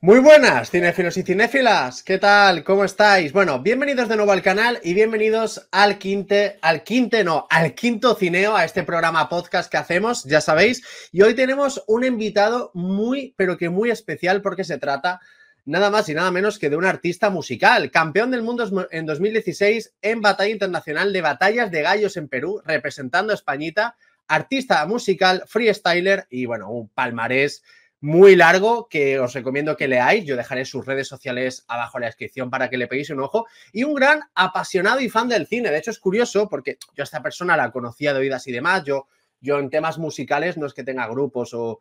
Muy buenas, cinéfilos y cinéfilas, ¿qué tal? ¿Cómo estáis? Bueno, bienvenidos de nuevo al canal y bienvenidos al quinte, al quinte, no, al quinto cineo, a este programa podcast que hacemos, ya sabéis. Y hoy tenemos un invitado muy, pero que muy especial porque se trata nada más y nada menos que de un artista musical, campeón del mundo en 2016 en Batalla Internacional de Batallas de Gallos en Perú, representando a Españita, artista musical, freestyler y bueno, un palmarés muy largo que os recomiendo que leáis. Yo dejaré sus redes sociales abajo en la descripción para que le peguéis un ojo. Y un gran apasionado y fan del cine. De hecho, es curioso porque yo a esta persona la conocía de oídas y demás. Yo, yo en temas musicales no es que tenga grupos o,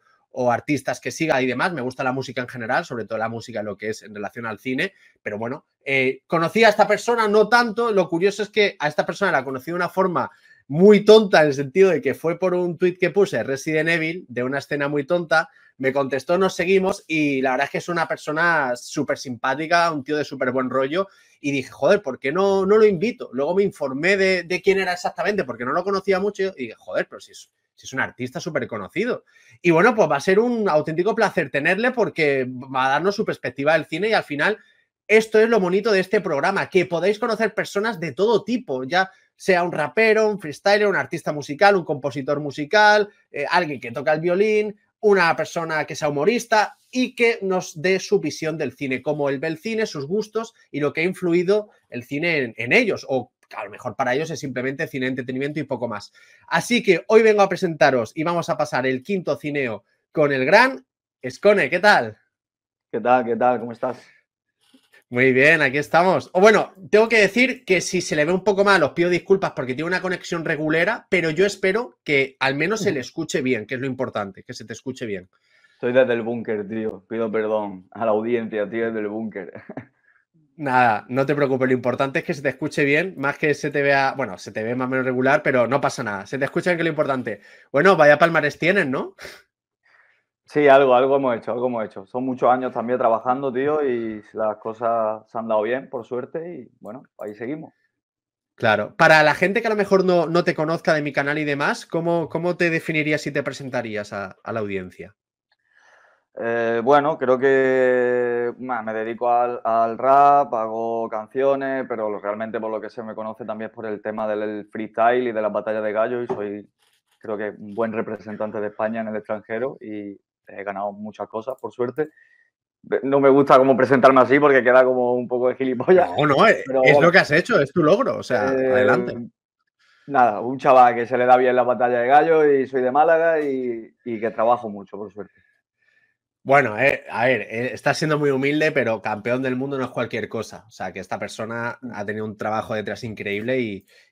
artistas que siga y demás. Me gusta la música en general, sobre todo la música, lo que es en relación al cine. Pero bueno, eh, conocí a esta persona, no tanto. Lo curioso es que a esta persona la conocí de una forma muy tonta, en el sentido de que fue por un tuit que puse, Resident Evil, de una escena muy tonta me contestó, nos seguimos y la verdad es que es una persona súper simpática, un tío de súper buen rollo y dije, joder, ¿por qué no, no lo invito? Luego me informé de, de quién era exactamente porque no lo conocía mucho y dije, joder, pero si es, si es un artista súper conocido. Y bueno, pues va a ser un auténtico placer tenerle porque va a darnos su perspectiva del cine y al final esto es lo bonito de este programa, que podéis conocer personas de todo tipo, ya sea un rapero, un freestyler, un artista musical, un compositor musical, eh, alguien que toca el violín, una persona que sea humorista y que nos dé su visión del cine, cómo él ve el cine, sus gustos y lo que ha influido el cine en, ellos o a lo mejor para ellos es simplemente cine entretenimiento y poco más. Así que hoy vengo a presentaros y vamos a pasar el quinto cineo con el gran Escone. ¿Qué tal? ¿Qué tal? ¿Qué tal? ¿Cómo estás? Muy bien, aquí estamos. O bueno, tengo que decir que si se le ve un poco mal, os pido disculpas porque tiene una conexión regulera, pero yo espero que al menos se le escuche bien, que es lo importante, que se te escuche bien. Soy desde el búnker, tío. Pido perdón a la audiencia, tío, desde el búnker. Nada, no te preocupes, lo importante es que se te escuche bien, más que se te vea, bueno, se te ve más o menos regular, pero no pasa nada, se te escucha bien que es lo importante. Bueno, vaya palmares tienen, ¿no? Sí, algo, algo hemos hecho, algo hemos hecho. Son muchos años también trabajando, tío, y las cosas se han dado bien, por suerte, y bueno, ahí seguimos. Claro. Para la gente que a lo mejor no, te conozca de mi canal y demás, ¿cómo, cómo te definirías y te presentarías a, la audiencia? Eh, bueno, creo que me dedico al, rap, hago canciones, pero realmente por lo que se me conoce también es por el tema del freestyle y de las batallas de gallo y soy creo que un buen representante de España en el extranjero y he ganado muchas cosas, por suerte. No me gusta como presentarme así porque queda como un poco de gilipollas. No, no, eh, es, lo que has hecho, es tu logro, o sea, eh, adelante. Nada, un chaval que se le da bien la batalla de gallo y soy de Málaga y, que trabajo mucho, por suerte. Bueno, eh, a ver, estás siendo muy humilde, pero campeón del mundo no es cualquier cosa. O sea, que esta persona mm. ha tenido un trabajo detrás increíble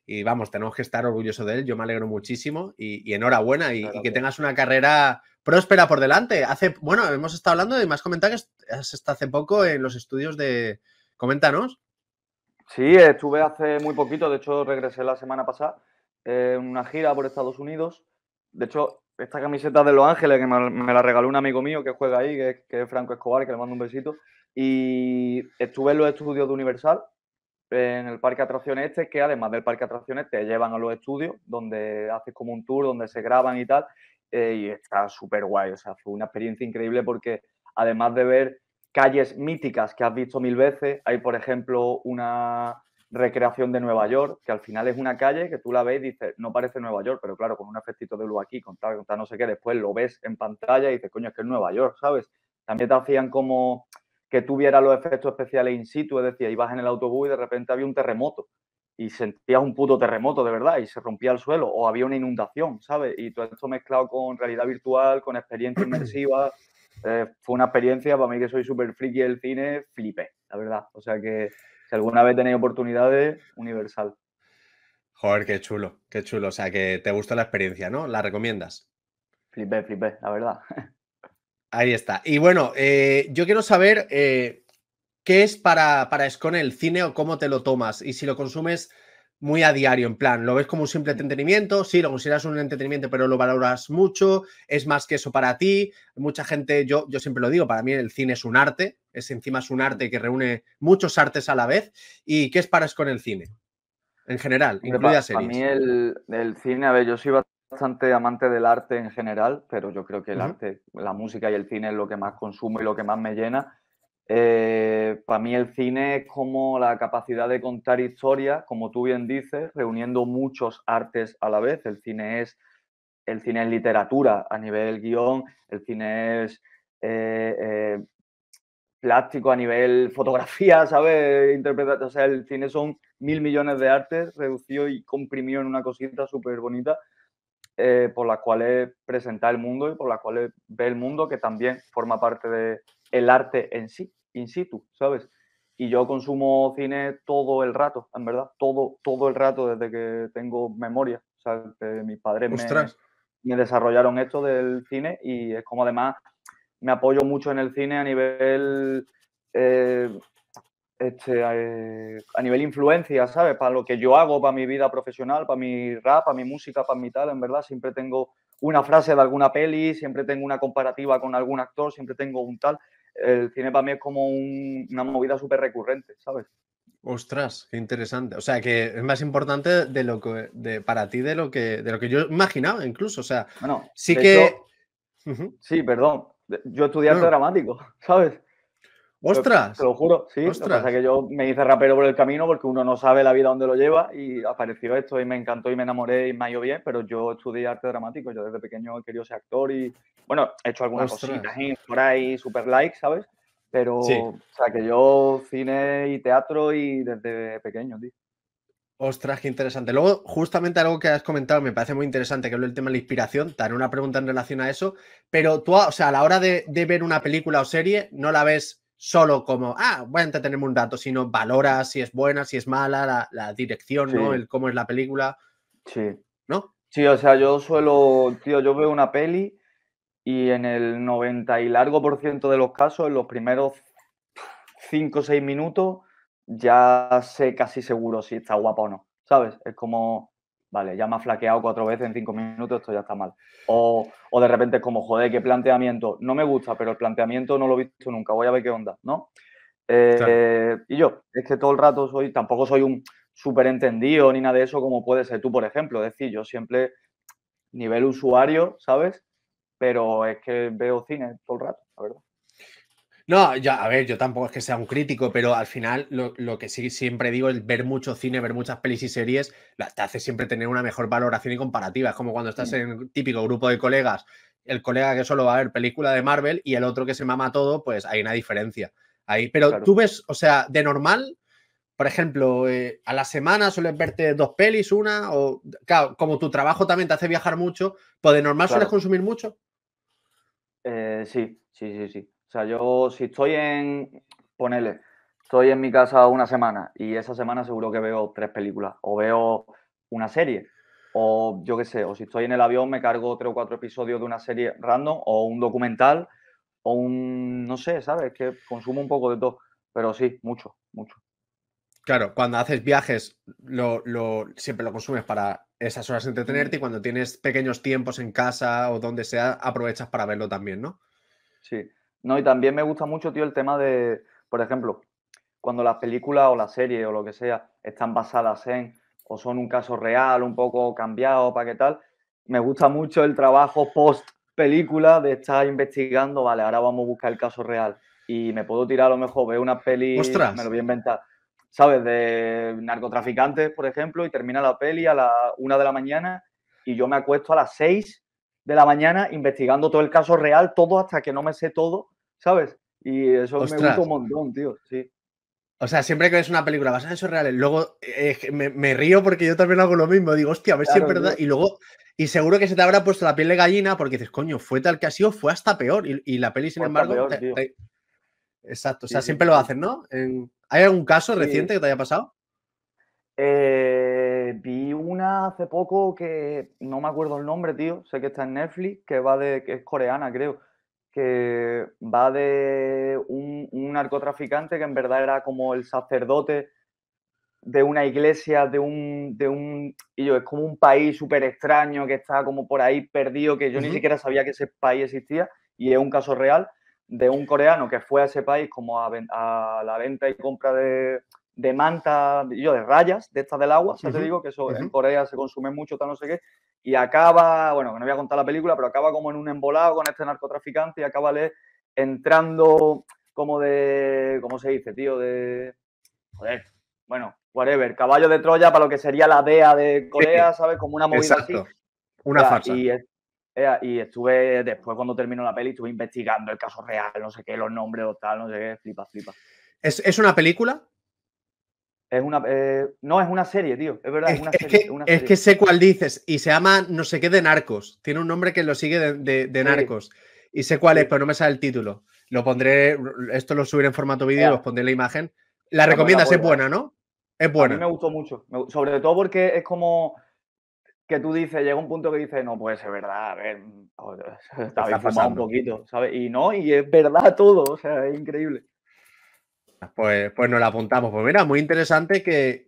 y, vamos, tenemos que estar orgullosos de él. Yo me alegro muchísimo y, enhorabuena y que tengas una carrera próspera por delante. Hace, bueno, hemos estado hablando y más comentarios estado hace poco en los estudios de. Coméntanos. Sí, estuve hace muy poquito, de hecho regresé la semana pasada eh, en una gira por Estados Unidos. De hecho, esta camiseta de Los Ángeles que me, la regaló un amigo mío que juega ahí, que, es Franco Escobar, que le mando un besito. Y estuve en los estudios de Universal, en el parque atracciones este, que además del parque atracciones este te llevan a los estudios, donde haces como un tour, donde se graban y tal. Eh, y está súper guay. O sea, fue una experiencia increíble porque además de ver calles míticas que has visto mil veces, hay por ejemplo una recreación de Nueva York, que al final es una calle que tú la ves y dices, no parece Nueva York, pero claro, con un efectito de luz aquí, con tal, con tal, no sé qué, después lo ves en pantalla y dices, coño, es que es Nueva York, ¿sabes? También te hacían como que tuviera los efectos especiales in situ, es decir, ibas en el autobús y de repente había un terremoto y sentías un puto terremoto de verdad y se rompía el suelo o había una inundación, ¿sabes? Y todo esto mezclado con realidad virtual, con experiencia inmersiva, eh, fue una experiencia para mí que soy súper friki del cine, flipé, la verdad. O sea que si alguna vez tenéis oportunidades, universal. Joder, qué chulo, qué chulo. O sea que te gusta la experiencia, ¿no? ¿La recomiendas? Flipé, flipé, la verdad. Ahí está. Y bueno, eh, yo quiero saber... Eh, ¿Qué es para, para el cine o cómo te lo tomas? Y si lo consumes muy a diario, en plan, ¿lo ves como un simple mm. entretenimiento? Sí, lo consideras un entretenimiento, pero lo valoras mucho, es más que eso para ti. Mucha gente, yo, yo siempre lo digo, para mí el cine es un arte, es encima es un mm. arte que reúne muchos artes a la vez. ¿Y qué es para con el cine? En general, incluida series. Para mí el, cine, a ver, yo soy bastante amante del arte en general, pero yo creo que el arte, la música y el cine es lo que más consumo y lo que más me llena eh, para mí el cine es como la capacidad de contar historias, como tú bien dices, reuniendo muchos artes a la vez. El cine es, el cine es literatura a nivel guión, el cine es eh, eh, plástico a nivel fotografía, ¿sabes? o sea, el cine son mil millones de artes reducido y comprimido en una cosita súper bonita. por las cuales presenta el mundo y por las cuales ve el mundo, que también forma parte de, el arte en sí, in situ, ¿sabes? Y yo consumo cine todo el rato, en verdad, todo, todo el rato desde que tengo memoria. O sea, que mis padres me, desarrollaron esto del cine y es como además me apoyo mucho en el cine a nivel eh, este, eh, a nivel influencia, ¿sabes? Para lo que yo hago, para mi vida profesional, para mi rap, para mi música, para mi tal, en verdad, siempre tengo una frase de alguna peli, siempre tengo una comparativa con algún actor, siempre tengo un tal el cine para mí es como una movida súper recurrente, ¿sabes? Ostras, qué interesante. O sea, que es más importante de lo que para ti de lo que de lo que yo imaginaba incluso. O sea, bueno, sí que sí, perdón. Yo estudié arte dramático, ¿sabes? ¡Ostras! Te lo juro, sí. ¡Ostras! Lo que que yo me hice rapero por el camino porque uno no sabe la vida dónde lo lleva y apareció esto y me encantó y me enamoré y me ha bien, pero yo estudié arte dramático, yo desde pequeño he querido ser actor y, bueno, he hecho algunas cositas por ahí, super likes ¿sabes? Pero, o sea, que yo cine y teatro y desde pequeño, tío. Ostras, qué interesante. Luego, justamente algo que has comentado me parece muy interesante, que es el tema de la inspiración. Te haré una pregunta en relación a eso. Pero tú, o sea, a la hora de ver una película o serie, no la ves solo como, ah, bueno, a entretenerme un dato, sino valora si es buena, si es mala, la, dirección, ¿no? El cómo es la película. Sí. ¿No? Sí, o sea, yo suelo, tío, yo veo una peli y en el 90 y largo por ciento de los casos, en los primeros 5 o 6 minutos, ya sé casi seguro si está guapa o no, ¿sabes? Es como, vale, ya me ha flaqueado cuatro veces en cinco minutos, esto ya está mal. O, o de repente es como, joder, qué planteamiento, no me gusta, pero el planteamiento no lo he visto nunca, voy a ver qué onda, ¿no? Eh, y yo, es que todo el rato soy, tampoco soy un superentendido ni nada de eso como puede ser tú, por ejemplo. Es decir, yo siempre nivel usuario, ¿sabes? Pero es que veo cine todo el rato, la verdad. No, ya, a ver, yo tampoco es que sea un crítico, pero al final lo, que sí siempre digo, es ver mucho cine, ver muchas pelis y series, te hace siempre tener una mejor valoración y comparativa. Es como cuando estás en un típico grupo de colegas, el colega que solo va a ver película de Marvel y el otro que se mama todo, pues hay una diferencia. Ahí. Pero tú ves, o sea, de normal, por ejemplo, eh, a la semana sueles verte dos pelis, una, o claro, como tu trabajo también te hace viajar mucho, pues de normal sueles consumir mucho. Eh, sí, sí, sí, sí. O sea, yo si estoy en, ponele, estoy en mi casa una semana y esa semana seguro que veo tres películas o veo una serie. O yo qué sé, o si estoy en el avión me cargo tres o cuatro episodios de una serie random o un documental o un, no sé, ¿sabes? Que consumo un poco de todo, pero sí, mucho, mucho. Claro, cuando haces viajes, lo, siempre lo consumes para esas horas entretenerte y cuando tienes pequeños tiempos en casa o donde sea, aprovechas para verlo también, ¿no? Sí, no, y también me gusta mucho, tío, el tema de, por ejemplo, cuando las películas o la serie o lo que sea están basadas en o son un caso real, un poco cambiado, para qué tal, me gusta mucho el trabajo post película de estar investigando, vale, ahora vamos a buscar el caso real y me puedo tirar a lo mejor, veo una peli, me lo voy a inventar, ¿sabes? De narcotraficantes, por ejemplo, y termina la peli a la una de la mañana y yo me acuesto a las seis de la mañana investigando todo el caso real, todo hasta que no me sé todo ¿sabes? Y eso me gusta un montón, tío, sí. O sea, siempre que ves una película basada en esos reales, luego eh, me, río porque yo también hago lo mismo. Digo, hostia, a ver si es verdad. Y luego, y seguro que se te habrá puesto la piel de gallina porque dices, coño, fue tal que ha sido, fue hasta peor. Y, la peli, sin embargo. Exacto, o sea, siempre lo hacen, ¿no? ¿Hay algún caso reciente que te haya pasado? Eh, vi una hace poco que no me acuerdo el nombre, tío. Sé que está en Netflix, que va de. que es coreana, creo que va de un, narcotraficante que en verdad era como el sacerdote de una iglesia, de un, un, es como un país súper extraño que está como por ahí perdido, que yo ni siquiera sabía que ese país existía, y es un caso real de un coreano que fue a ese país como a la venta y compra de, de manta, yo de rayas, de estas del agua, ya te digo, que eso en Corea se consume mucho, tal no sé qué, y acaba, bueno, que no voy a contar la película, pero acaba como en un embolado con este narcotraficante y acaba le entrando como de, ¿cómo se dice, tío? De, joder, bueno, whatever, caballo de Troya para lo que sería la DEA de Corea, ¿sabes? Como una movida así. Una farsa. Y, estuve, después cuando terminó la peli, estuve investigando el caso real, no sé qué, los nombres o tal, no sé qué, flipa, flipa. ¿Es una película? Es una, eh, no, es una serie, tío. Es verdad, es, una, serie, que, es que, sé cuál dices. Y se llama no sé qué de narcos. Tiene un nombre que lo sigue de, narcos. Y sé cuál es, pero no me sale el título. Lo pondré, esto lo subiré en formato vídeo, os pondré la imagen. La recomiendas, es buena, ¿no? Es buena. A mí me gustó mucho. Sobre todo porque es como que tú dices, llega un punto que dices, no puede ser verdad, a ver, está, un poquito, ¿sabes? Y no, y es verdad todo, o sea, es increíble. Pues, pues nos la apuntamos. Pues mira, muy interesante que,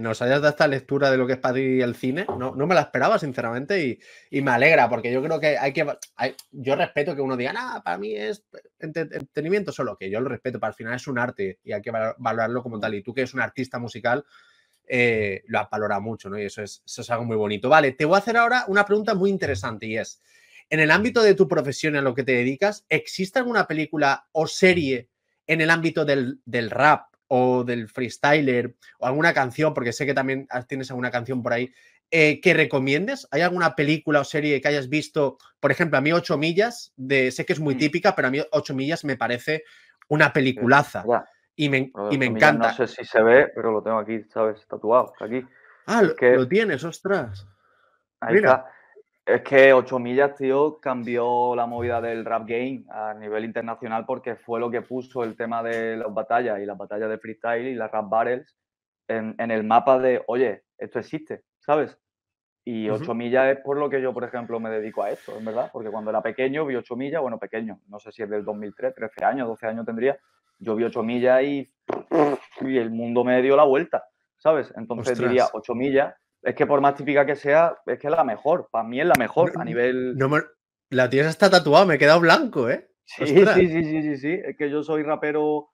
nos hayas dado esta lectura de lo que es para ti el cine. No, me la esperaba, sinceramente, y, me alegra, porque yo creo que hay que. yo respeto que uno diga, para mí es entretenimiento solo, que yo lo respeto, para al final es un arte y hay que valorarlo como tal. Y tú, que eres un artista musical, eh, lo has valorado mucho, ¿no? Y eso es, eso es algo muy bonito. Vale, te voy a hacer ahora una pregunta muy interesante y es: en el ámbito de tu profesión, a lo que te dedicas, ¿existe alguna película o serie? en el ámbito del, rap o del freestyler o alguna canción, porque sé que también tienes alguna canción por ahí, ¿qué eh, que recomiendes? ¿Hay alguna película o serie que hayas visto? Por ejemplo, a mí 8 millas, de, sé que es muy mm. típica, pero a mí 8 millas me parece una peliculaza. y me, encanta. No sé si se ve, pero lo tengo aquí, ¿sabes? Tatuado, aquí. Ah, lo, tienes, ostras. Ahí Mira. Está. Es que 8 millas, tío, cambió la movida del rap game a nivel internacional porque fue lo que puso el tema de las batallas y las batallas de freestyle y las rap battles en, el mapa de, oye, esto existe, ¿sabes? Y 8 millas es por lo que yo, por ejemplo, me dedico a esto, en verdad, porque cuando era pequeño vi 8 millas, bueno, pequeño, no sé si es del 2003, 13 años, 12 años tendría, yo vi 8 millas y, el mundo me dio la vuelta, ¿sabes? Entonces diría 8 millas es que por más típica que sea, es que es la mejor. Para mí es la mejor a nivel. No La tienes está tatuada, me he quedado blanco, ¿eh? Sí, sí, sí, sí, sí, Es que yo soy rapero.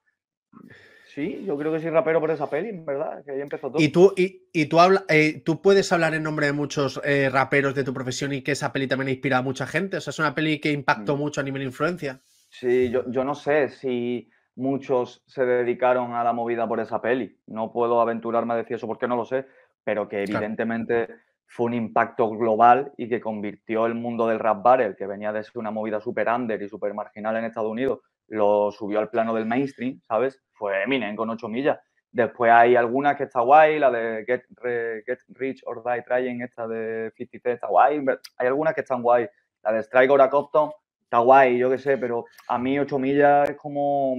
Sí, yo creo que soy rapero por esa peli, en verdad, que ahí empezó todo. Y tú, y, tú, hablas, eh, tú puedes hablar en nombre de muchos eh, raperos de tu profesión y que esa peli también ha inspirado a mucha gente. O sea, es una peli que impactó mm. mucho a nivel influencia. Sí, yo, yo no sé si muchos se dedicaron a la movida por esa peli. No puedo aventurarme a decir eso porque no lo sé pero que evidentemente fue un impacto global y que convirtió el mundo del rap barrel, que venía de ser una movida super under y super marginal en Estados Unidos, lo subió al plano del mainstream, ¿sabes? Fue Eminem con 8 millas. Después hay algunas que está guay, la de Get, Rich or Die Trying, esta de 50 está guay, hay algunas que están guay. La de Strike or a Copton está guay, yo qué sé, pero a mí 8 millas es como...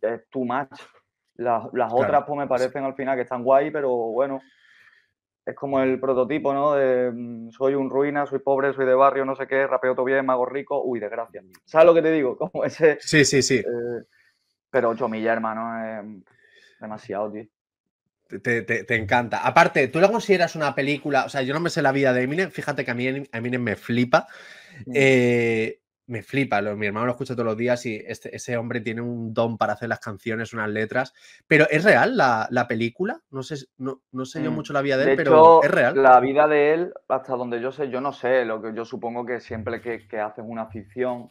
Es too much, las, otras, pues me parecen al final que están guay, pero bueno, es como el prototipo, ¿no? Mm, soy un ruina, soy pobre, soy de barrio, no sé qué, rapeo todo bien, mago rico, uy, desgracia. ¿Sabes lo que te digo? Como ese. Sí, sí, sí. Eh, pero 8 millas, hermano, es mm, demasiado, tío. Te, te, encanta. Aparte, ¿tú la consideras una película? O sea, yo no me sé la vida de Eminem. Fíjate que a mí Eminem me flipa. Mm. Eh, me flipa, mi hermano lo escucha todos los días y este, ese hombre tiene un don para hacer las canciones, unas letras. Pero ¿es real la, película? No sé, no, sé yo mm, mucho la vida de, él, pero ¿es real? La vida de él, hasta donde yo sé, yo no sé. Lo que yo supongo que siempre que, que haces una ficción,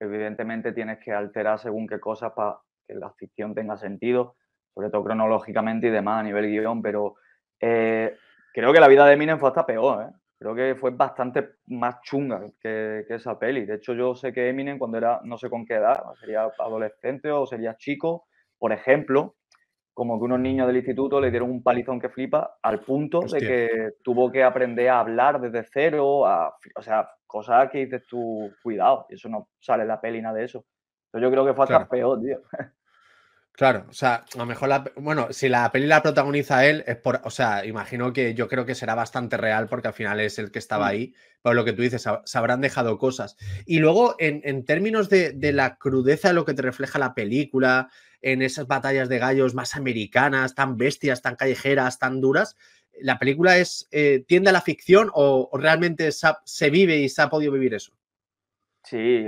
evidentemente tienes que alterar según qué cosas para que la ficción tenga sentido, sobre todo cronológicamente y demás a nivel guión, pero eh, creo que la vida de Eminem fue hasta peor, ¿eh? creo que fue bastante más chunga que, esa peli. De hecho, yo sé que Eminem cuando era, no sé con qué edad, sería adolescente o sería chico, por ejemplo, como que unos niños del instituto le dieron un palizón que flipa al punto de que tuvo que aprender a hablar desde cero, a, o sea, cosas que dices tú, cuidado, y eso no sale en la peli, nada de eso. Entonces yo creo que fue hasta peor, tío. Claro, o sea, a lo mejor bueno, si la peli la protagoniza él, es por, o sea, imagino que yo creo que será bastante real porque al final es el que estaba mm. ahí, por lo que tú dices, se habrán dejado cosas. Y luego, en, términos de, la crudeza de lo que te refleja la película, en esas batallas de gallos más americanas, tan bestias, tan callejeras, tan duras, ¿la película es eh, tiende a la ficción o, realmente se, vive y se ha podido vivir eso? Sí,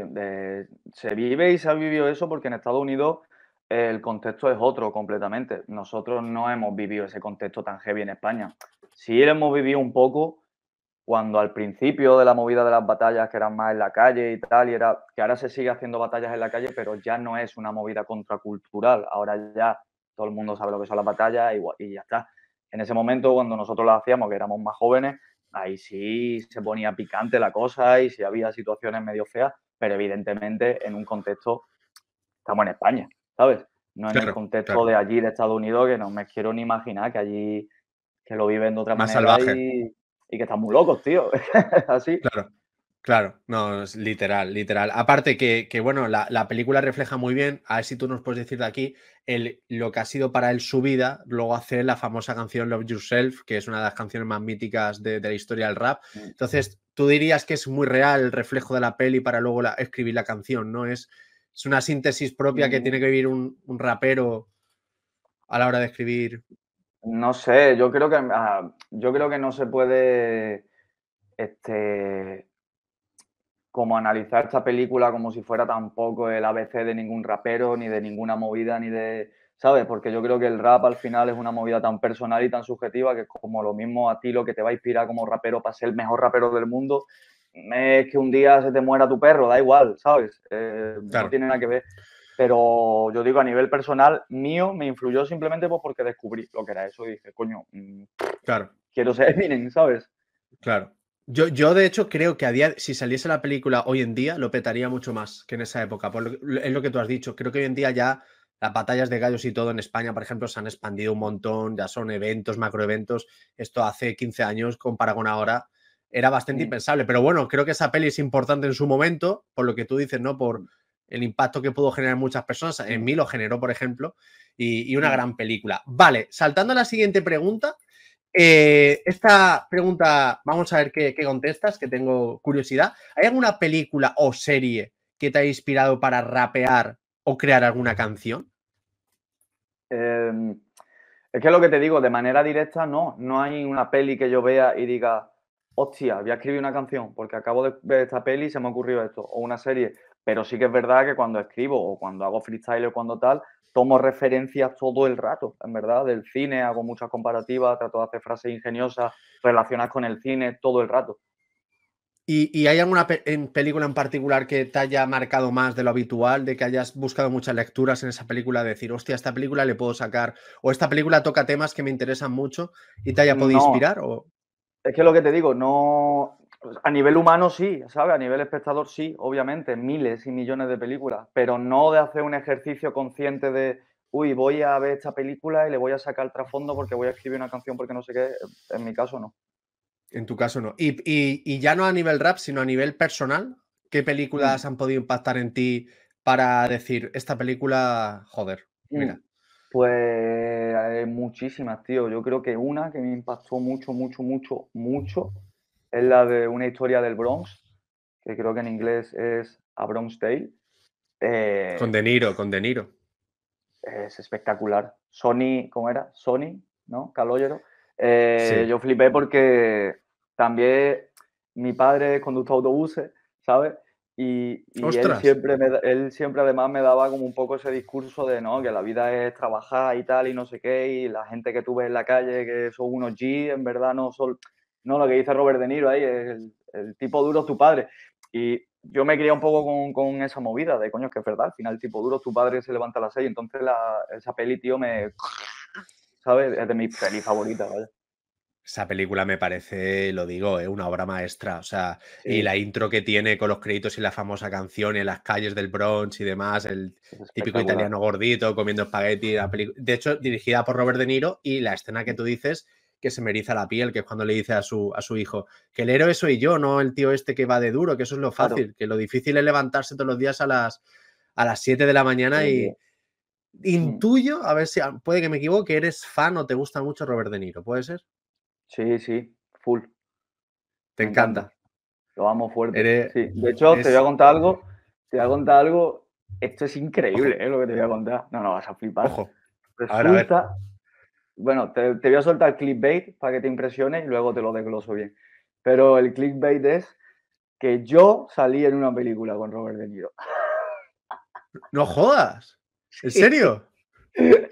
se vive y se ha vivido eso porque en Estados Unidos el contexto es otro completamente. Nosotros no hemos vivido ese contexto tan heavy en España. Sí hemos vivido un poco cuando al principio de la movida de las batallas, que eran más en la calle y tal, y era que ahora se sigue haciendo batallas en la calle, pero ya no es una movida contracultural. Ahora ya todo el mundo sabe lo que son las batallas y, y ya está. En ese momento, cuando nosotros las hacíamos, que éramos más jóvenes, ahí sí se ponía picante la cosa y si había situaciones medio feas, pero evidentemente en un contexto, estamos en España, ¿sabes? No en el contexto de allí, de Estados Unidos, que no me quiero ni imaginar que allí que lo viven de otra Más manera salvaje. Y, que están muy locos, tío. Así. Claro. Claro, no, es literal, literal. Aparte que, bueno, la, película refleja muy bien, a ver si tú nos puedes decir de aquí, el, lo que ha sido para él su vida, luego hacer la famosa canción Love Yourself, que es una de las canciones más míticas de, la historia del rap. Mm. Entonces, tú dirías que es muy real el reflejo de la peli para luego escribir la canción, ¿no? Es es una síntesis propia que mm. tiene que vivir un, rapero a la hora de escribir? No sé, yo creo que ah, yo creo que no se puede este como analizar esta película como si fuera tampoco el ABC de ningún rapero, ni de ninguna movida, ni de. ¿Sabes? Porque yo creo que el rap al final es una movida tan personal y tan subjetiva que es como lo mismo a ti lo que te va a inspirar como rapero para ser el mejor rapero del mundo es que un día se te muera tu perro, da igual, ¿sabes? Eh, no tiene nada que ver. Pero yo digo, a nivel personal mío, me influyó simplemente pues porque descubrí lo que era eso y dije, coño, mm, claro. quiero ser Eminem, ¿sabes? Claro. Yo, yo, de hecho, creo que a día, si saliese la película hoy en día, lo petaría mucho más que en esa época. es lo que tú has dicho. Creo que hoy en día ya las batallas de gallos y todo en España, por ejemplo, se han expandido un montón, ya son eventos, macroeventos. Esto hace 15 años, con ahora, era bastante impensable. Pero bueno, creo que esa peli es importante en su momento, por lo que tú dices, ¿no? Por mm. el impacto que pudo generar en muchas personas. En mí lo generó, por ejemplo, y, una gran película. Vale, saltando a la siguiente pregunta. Eh, esta pregunta, vamos a ver qué, contestas, que tengo curiosidad. ¿Hay alguna película o serie que te ha inspirado para rapear o crear alguna canción? Em, es que lo que te digo, de manera directa, no. No hay una peli que yo vea y diga, hostia, voy a escribir una canción porque acabo de ver esta peli y se me ha ocurrido esto, o una serie. Pero sí que es verdad que cuando escribo o cuando hago freestyle o cuando tal, tomo referencias todo el rato, en verdad, del cine, hago muchas comparativas, trato de hacer frases ingeniosas relacionadas con el cine todo el rato. ¿Y, hay alguna película en particular que te haya marcado más de lo habitual, de que hayas buscado muchas lecturas en esa película, decir, hostia, esta película le puedo sacar, o esta película toca temas que me interesan mucho y te haya podido inspirar? O... Es que lo que te digo, no. Pues, a nivel humano sí, ¿sabes? A nivel espectador sí, obviamente, miles y millones de películas, pero no de hacer un ejercicio consciente de, uy, voy a ver esta película y le voy a sacar el trasfondo porque voy a escribir una canción porque no sé qué. En mi caso no. En tu caso no. Y, ya no a nivel rap, sino a nivel personal, ¿qué películas mm. han podido impactar en ti para decir, esta película, joder, mm. mira, pues hay muchísimas, tío. Yo creo que una que me impactó mucho, mucho, mucho, mucho es la de una historia del Bronx, que creo que en inglés es A Bronx Tale. Eh, con De Niro, con De Niro. Es espectacular. Sony, ¿cómo era? Sony, ¿no? Caloyero. Eh, yo flipé porque también mi padre es autobuses, ¿sabes? Y, él, siempre él siempre además me daba como un poco ese discurso de no, que la vida es trabajar y tal y no sé qué, y la gente que tú ves en la calle que son unos G, en verdad no son... No, lo que dice Robert De Niro ahí, es el, tipo duro es tu padre. Y yo me crié un poco con, esa movida de coño, es que es verdad, al final el tipo duro, es tu padre se levanta a las 6, entonces la, esa peli, tío, me... ¿Sabes? Es de mis peli favoritas, ¿vale? Esa película me parece, lo digo, ¿eh? una obra maestra. O sea, y la intro que tiene con los créditos y la famosa canción en las calles del Bronx y demás, el típico italiano gordito comiendo espagueti. de hecho, dirigida por Robert De Niro y la escena que tú dices que se me eriza la piel, que es cuando le dice a su, a su hijo que el héroe soy yo, no el tío este que va de duro, que eso es lo fácil, que lo difícil es levantarse todos los días a las, a las 7 de la mañana y eh. mm. intuyo, a ver si puede que me equivoque, eres fan o te gusta mucho Robert De Niro, ¿puede ser? Sí, sí, full. Te encanta. Lo amo fuerte. De hecho, te voy a contar algo. Te voy a contar algo. Esto es increíble, eh, lo que te voy a contar. No, no, vas a flipar. Ojo. Bueno, te, voy a soltar clickbait para que te impresiones y luego te lo desgloso bien. Pero el clickbait es que yo salí en una película con Robert De Niro. No jodas. ¿En serio?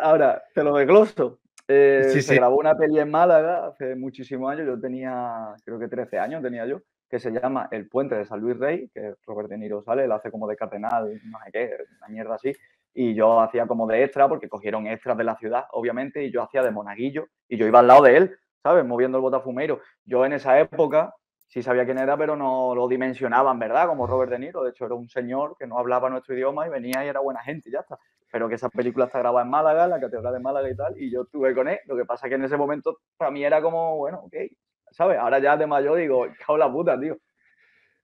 Ahora, te lo desgloso. Eh, se grabó una peli en Málaga hace muchísimos años, yo tenía, creo que 13 años tenía yo, que se llama El Puente de San Luis Rey, que Robert De Niro sale, él hace como de cardenal, no sé qué, una mierda así. Y yo hacía como de extra, porque cogieron extras de la ciudad, obviamente, y yo hacía de monaguillo, y yo iba al lado de él, ¿sabes? Moviendo el botafumeiro. Yo en esa época sí sabía quién era, pero no lo dimensionaban, ¿verdad? Como Robert De Niro, de hecho era un señor que no hablaba nuestro idioma y venía y era buena gente, y ya está pero que esa película está grabada en Málaga, en la Catedral de Málaga y tal, y yo estuve con él. Lo que pasa es que en ese momento para mí era como, bueno, ok, ¿sabes? Ahora ya de mayor digo, cago la puta, tío.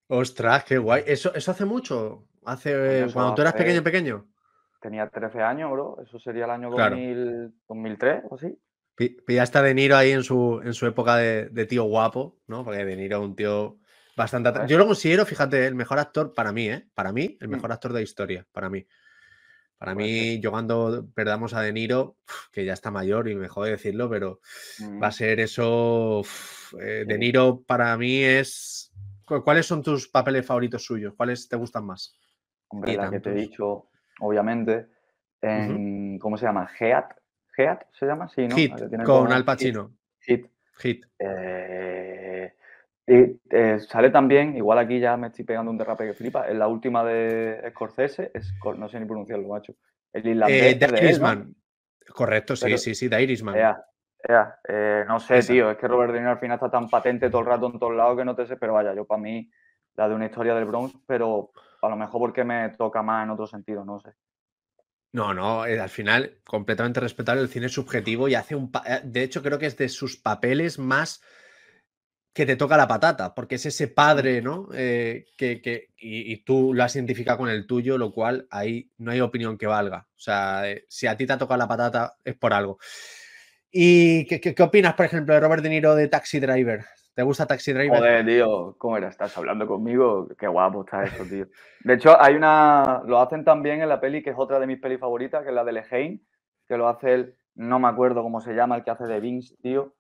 Ostras, qué guay. ¿Eso, eso hace mucho? ¿Hace cuando tú eras pequeño, pequeño? Tenía 13 años, bro. Eso sería el año 2003 o sí. ya está De Niro ahí en su, en su época de, de tío guapo, ¿no? Porque De Niro es un tío bastante... Pues yo lo considero, fíjate, el mejor actor para mí, ¿eh? Para mí, el mm. mejor actor de historia, para mí. Para mí, yo cuando perdamos a De Niro, que ya está mayor y me jode decirlo, pero va a mm. ser eso. Eh, de Niro para mí es. ¿Cuáles son tus papeles favoritos suyos? ¿Cuáles te gustan más? la que te he dicho, obviamente. En, ¿Cómo se llama? Geat. Geat se llama, sí, Hit, con, Al Pacino. Hit. Hit. Y eh, sale también, igual aquí ya me estoy pegando un derrape que flipa, es la última de Scorsese, no sé ni pronunciarlo, macho. El irlandés. Eh, este de Irishman. Correcto, sí, sí, sí, de Irishman. Eh, no sé, tío, es que Robert De Niro al final está tan patente todo el rato en todos lados que no te sé, pero vaya, yo para mí, la de una historia del Bronx, pero a lo mejor porque me toca más en otro sentido, no sé. No, no, al final, completamente respetable, el cine es subjetivo y hace un... De hecho, creo que es de sus papeles más que te toca la patata, porque es ese padre, ¿no? Eh, que, y, tú lo has identificado con el tuyo, lo cual ahí no hay opinión que valga. O sea, eh, si a ti te ha tocado la patata es por algo. ¿Y qué, opinas, por ejemplo, de Robert De Niro de Taxi Driver? ¿Te gusta Taxi Driver? Joder, tío, ¿cómo era? ¿Estás hablando conmigo? Qué guapo está eso, tío. De hecho, hay una... Lo hacen también en la peli, que es otra de mis pelis favoritas, que es la de Lehane, que lo hace el... No me acuerdo cómo se llama, el que hace de Vince, tío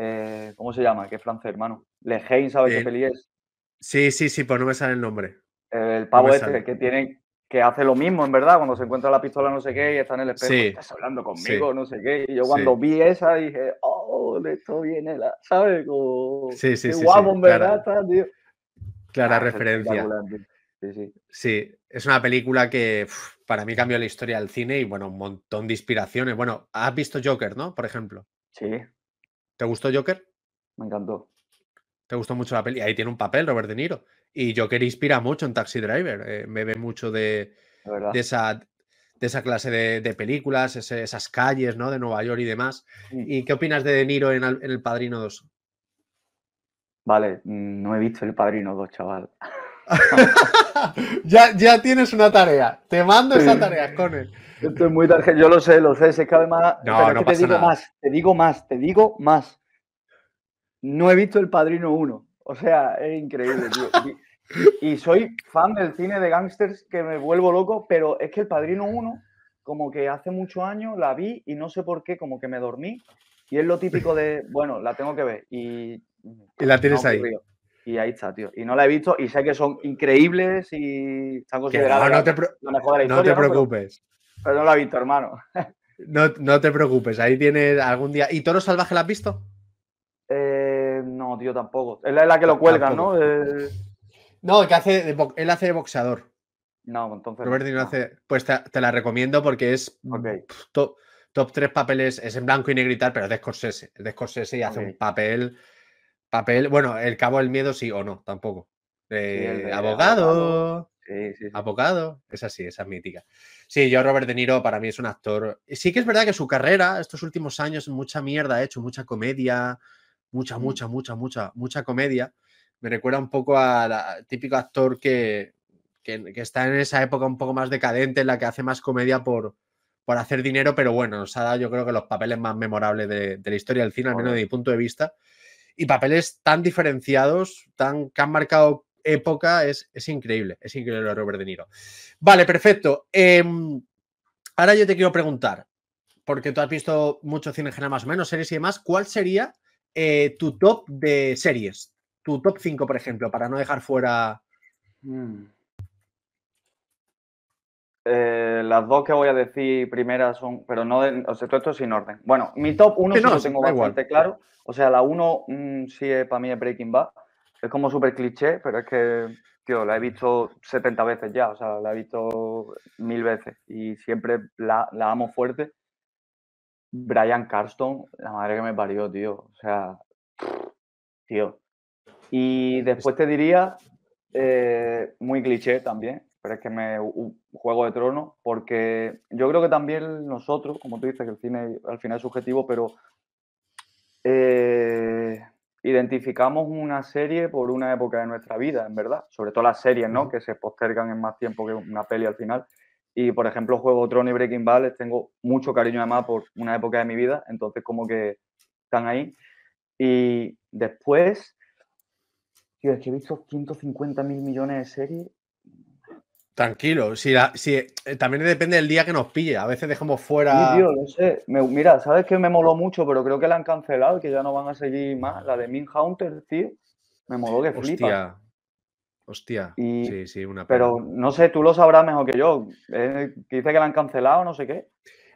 eh, ¿Cómo se llama? ¿Qué es francés, hermano? Le Hain, ¿sabes qué eh, peli es? Sí, sí, sí, pues no me sale el nombre. el pavo este que tiene, que hace lo mismo, en verdad, cuando se encuentra la pistola no sé qué y está en el espejo, estás hablando conmigo, no sé qué. Y yo cuando vi esa dije, oh, de esto viene la, ¿sabes? Sí, sí, sí, qué verdad, clara, Clara ah, referencia. Sí, sí. sí, es una película que para mí cambió la historia del cine y bueno, un montón de inspiraciones. Bueno, has visto Joker, ¿no? Por ejemplo. Sí, ¿Te gustó Joker? Me encantó. ¿Te gustó mucho la peli? Ahí tiene un papel Robert De Niro. Y Joker inspira mucho en Taxi Driver. Eh, me ve mucho de, esa, clase de, películas, esas calles ¿no? de Nueva York y demás. ¿Y qué opinas de De Niro en, en El Padrino 2? Vale, mm, no he visto El Padrino 2, chaval. ya, tienes una tarea. Te mando esa tarea, con Esto es muy tarde yo lo sé, lo sé. Es que además. te digo más, te digo más, te digo más. No he visto El Padrino 1. O sea, es increíble, tío. Y, soy fan del cine de gangsters que me vuelvo loco, pero es que El Padrino 1, como que hace muchos años la vi y no sé por qué, como que me dormí. Y es lo típico de, bueno, la tengo que ver. Y, la tienes ahí. Y ahí está, tío. Y no la he visto y sé que son increíbles y están consideradas no, te preocupes. Pero, no la he visto, hermano. no, te preocupes, ahí tienes algún día. ¿Y Toro Salvaje la has visto? Eh, no, tío, tampoco. Es la, que lo cuelga, ¿no? Eh... No, que hace él hace de boxeador. No, pues entonces. Robert no. hace. Pues te, la recomiendo porque es mm, top, top, 3 papeles. Es en blanco y negro y tal, pero es de Scorsese. y hace un papel Papel, bueno, el cabo del miedo sí o no, tampoco. Eh, abogado. Sí, sí, abogado. es así esa es mítica. Sí, yo Robert De Niro para mí es un actor. Sí que es verdad que su carrera, estos últimos años, mucha mierda ha hecho, mucha comedia, mucha, mm. mucha, mucha, mucha, mucha comedia. Me recuerda un poco al típico actor que, que, está en esa época un poco más decadente, en la que hace más comedia por, por hacer dinero, pero bueno, nos ha dado yo creo que los papeles más memorables de, la historia del cine, al menos de mi punto de vista y papeles tan diferenciados, tan, que han marcado época, es, es increíble, es increíble Robert De Niro. Vale, perfecto. Em, ahora yo te quiero preguntar, porque tú has visto mucho cine general más o menos, series y demás, ¿cuál sería eh, tu top de series? Tu top 5, por ejemplo, para no dejar fuera... Mm. Eh, las dos que voy a decir primeras son, pero no, o sea, todo esto es sin orden. Bueno, mi top 1 sí lo tengo bastante claro. O sea, la 1 mm, sí es, para mí es Breaking Bad. Es como súper cliché, pero es que, tío, la he visto 70 veces ya, o sea, la he visto mil veces y siempre la, la amo fuerte. Brian Carston, la madre que me parió, tío. O sea, tío. Y después te diría, eh, muy cliché también, es que me juego de trono, porque yo creo que también nosotros, como tú dices, que el cine al final es subjetivo, pero eh, identificamos una serie por una época de nuestra vida, en verdad. Sobre todo las series, Que se postergan en más tiempo que una peli al final. Y por ejemplo, Juego Trono y Breaking Bad les tengo mucho cariño además por una época de mi vida, entonces como que están ahí. Y después, tío, es que he visto 150 mil millones de series Tranquilo, si, eh, también depende del día que nos pille. A veces dejamos fuera. Sí, tío, no sé. mira, sabes que me moló mucho, pero creo que la han cancelado y que ya no van a seguir más. La de Min Hunter, tío. Me moló que flipa. Hostia. sí, sí, una Pero no sé, tú lo sabrás mejor que yo. Eh, dice que la han cancelado, no sé qué.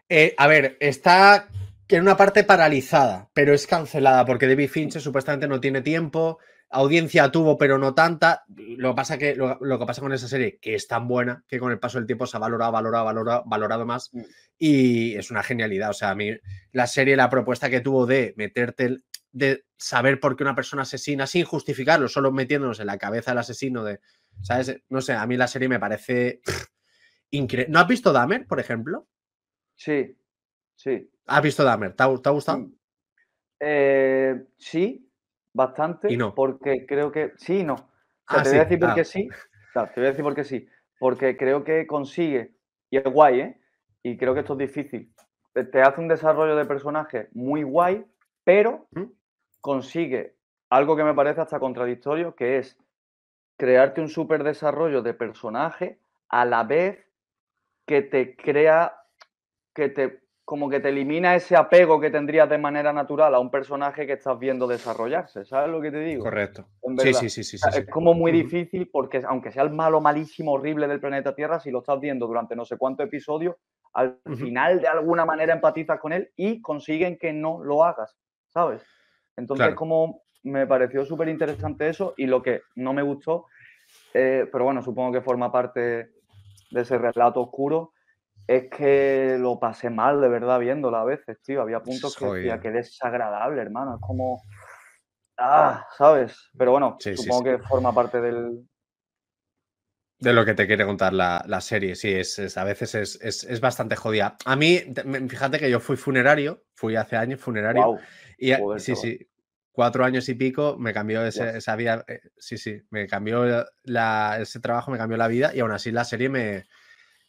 Eh, a ver, está en una parte paralizada, pero es cancelada porque David Fincher supuestamente no tiene tiempo audiencia tuvo, pero no tanta. Lo que pasa, que, lo, que pasa con esa serie, que es tan buena, que con el paso del tiempo se ha valorado, valorado, valorado, valorado más. Mm. Y es una genialidad. O sea, a mí la serie, la propuesta que tuvo de meterte, de saber por qué una persona asesina sin justificarlo, solo metiéndonos en la cabeza del asesino de, ¿sabes? No sé, a mí la serie me parece increíble. ¿No has visto Dahmer, por ejemplo? Sí, sí. ¿Has visto Dahmer? ¿Te ha, gustado? Mm. Eh, sí, bastante. Porque creo que. Sí, no. te voy a decir porque sí. te voy a decir porque sí. Porque creo que consigue. Y es guay, ¿eh? Y creo que esto es difícil. Te hace un desarrollo de personaje muy guay, pero ¿Mm? consigue algo que me parece hasta contradictorio, que es crearte un súper desarrollo de personaje a la vez que te crea, que te como que te elimina ese apego que tendrías de manera natural a un personaje que estás viendo desarrollarse, ¿sabes lo que te digo? Correcto. Sí, sí, sí, sí, Es como muy difícil porque aunque sea el malo, malísimo, horrible del planeta Tierra, si lo estás viendo durante no sé cuántos episodios, al final de alguna manera empatizas con él y consiguen que no lo hagas, ¿sabes? Entonces como me pareció súper interesante eso y lo que no me gustó, eh, pero bueno, supongo que forma parte de ese relato oscuro es que lo pasé mal, de verdad, viéndola a veces, tío. Había puntos que decía que desagradable, hermano. Es como. Ah, ¿sabes? Pero bueno, supongo que forma parte del. De lo que te quiere contar la, serie, sí, es, a veces es, es, bastante jodida. A mí, fíjate que yo fui funerario, fui hace años funerario. Y, sí, sí, cuatro años y pico me cambió esa vida. Eh, sí, sí, me cambió la, ese trabajo, me cambió la vida y aún así la serie me,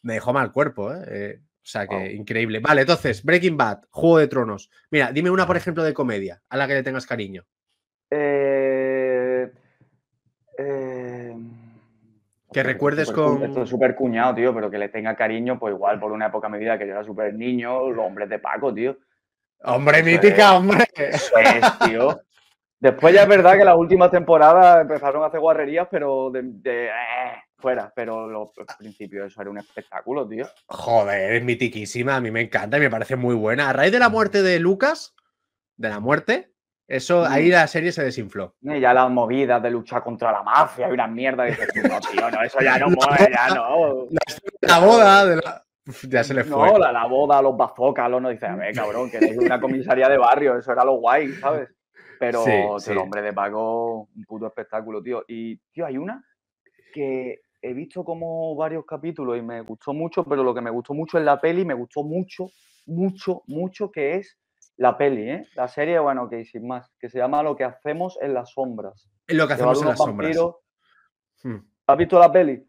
me dejó mal cuerpo, ¿eh? eh o sea que increíble. Vale, entonces, Breaking Bad, Juego de Tronos. Mira, dime una, por ejemplo, de comedia, a la que le tengas cariño. Eh, eh, que recuerdes con. Esto es súper cuñado, tío, pero que le tenga cariño, pues igual por una época de mi vida que yo era súper niño, los hombres de Paco, tío. Hombre, mítica, hombre. Eso Después ya es verdad que la última temporada empezaron a hacer guarrerías, pero de, eh, fuera. Pero al principio eso era un espectáculo, tío. Joder, es mitiquísima, a mí me encanta y me parece muy buena. A raíz de la muerte de Lucas, de la muerte, eso, ahí la serie se desinfló. ya las movidas de lucha contra la mafia y una mierda. no, tío, no, eso ya no mueve, ya no. La, boda Ya se le fue. No, la, boda, los bazocas, los no dices, a ver, cabrón, que es una comisaría de barrio, eso era lo guay, ¿sabes? Pero, el hombre de pago, un puto espectáculo, tío. Y, tío, hay una que he visto como varios capítulos y me gustó mucho, pero lo que me gustó mucho es la peli, me gustó mucho, mucho, mucho, que es la peli, ¿eh? La serie, bueno, que sin más, que se llama Lo que hacemos en las sombras. Lo que hacemos en las sombras. Hmm. ¿Has visto la peli?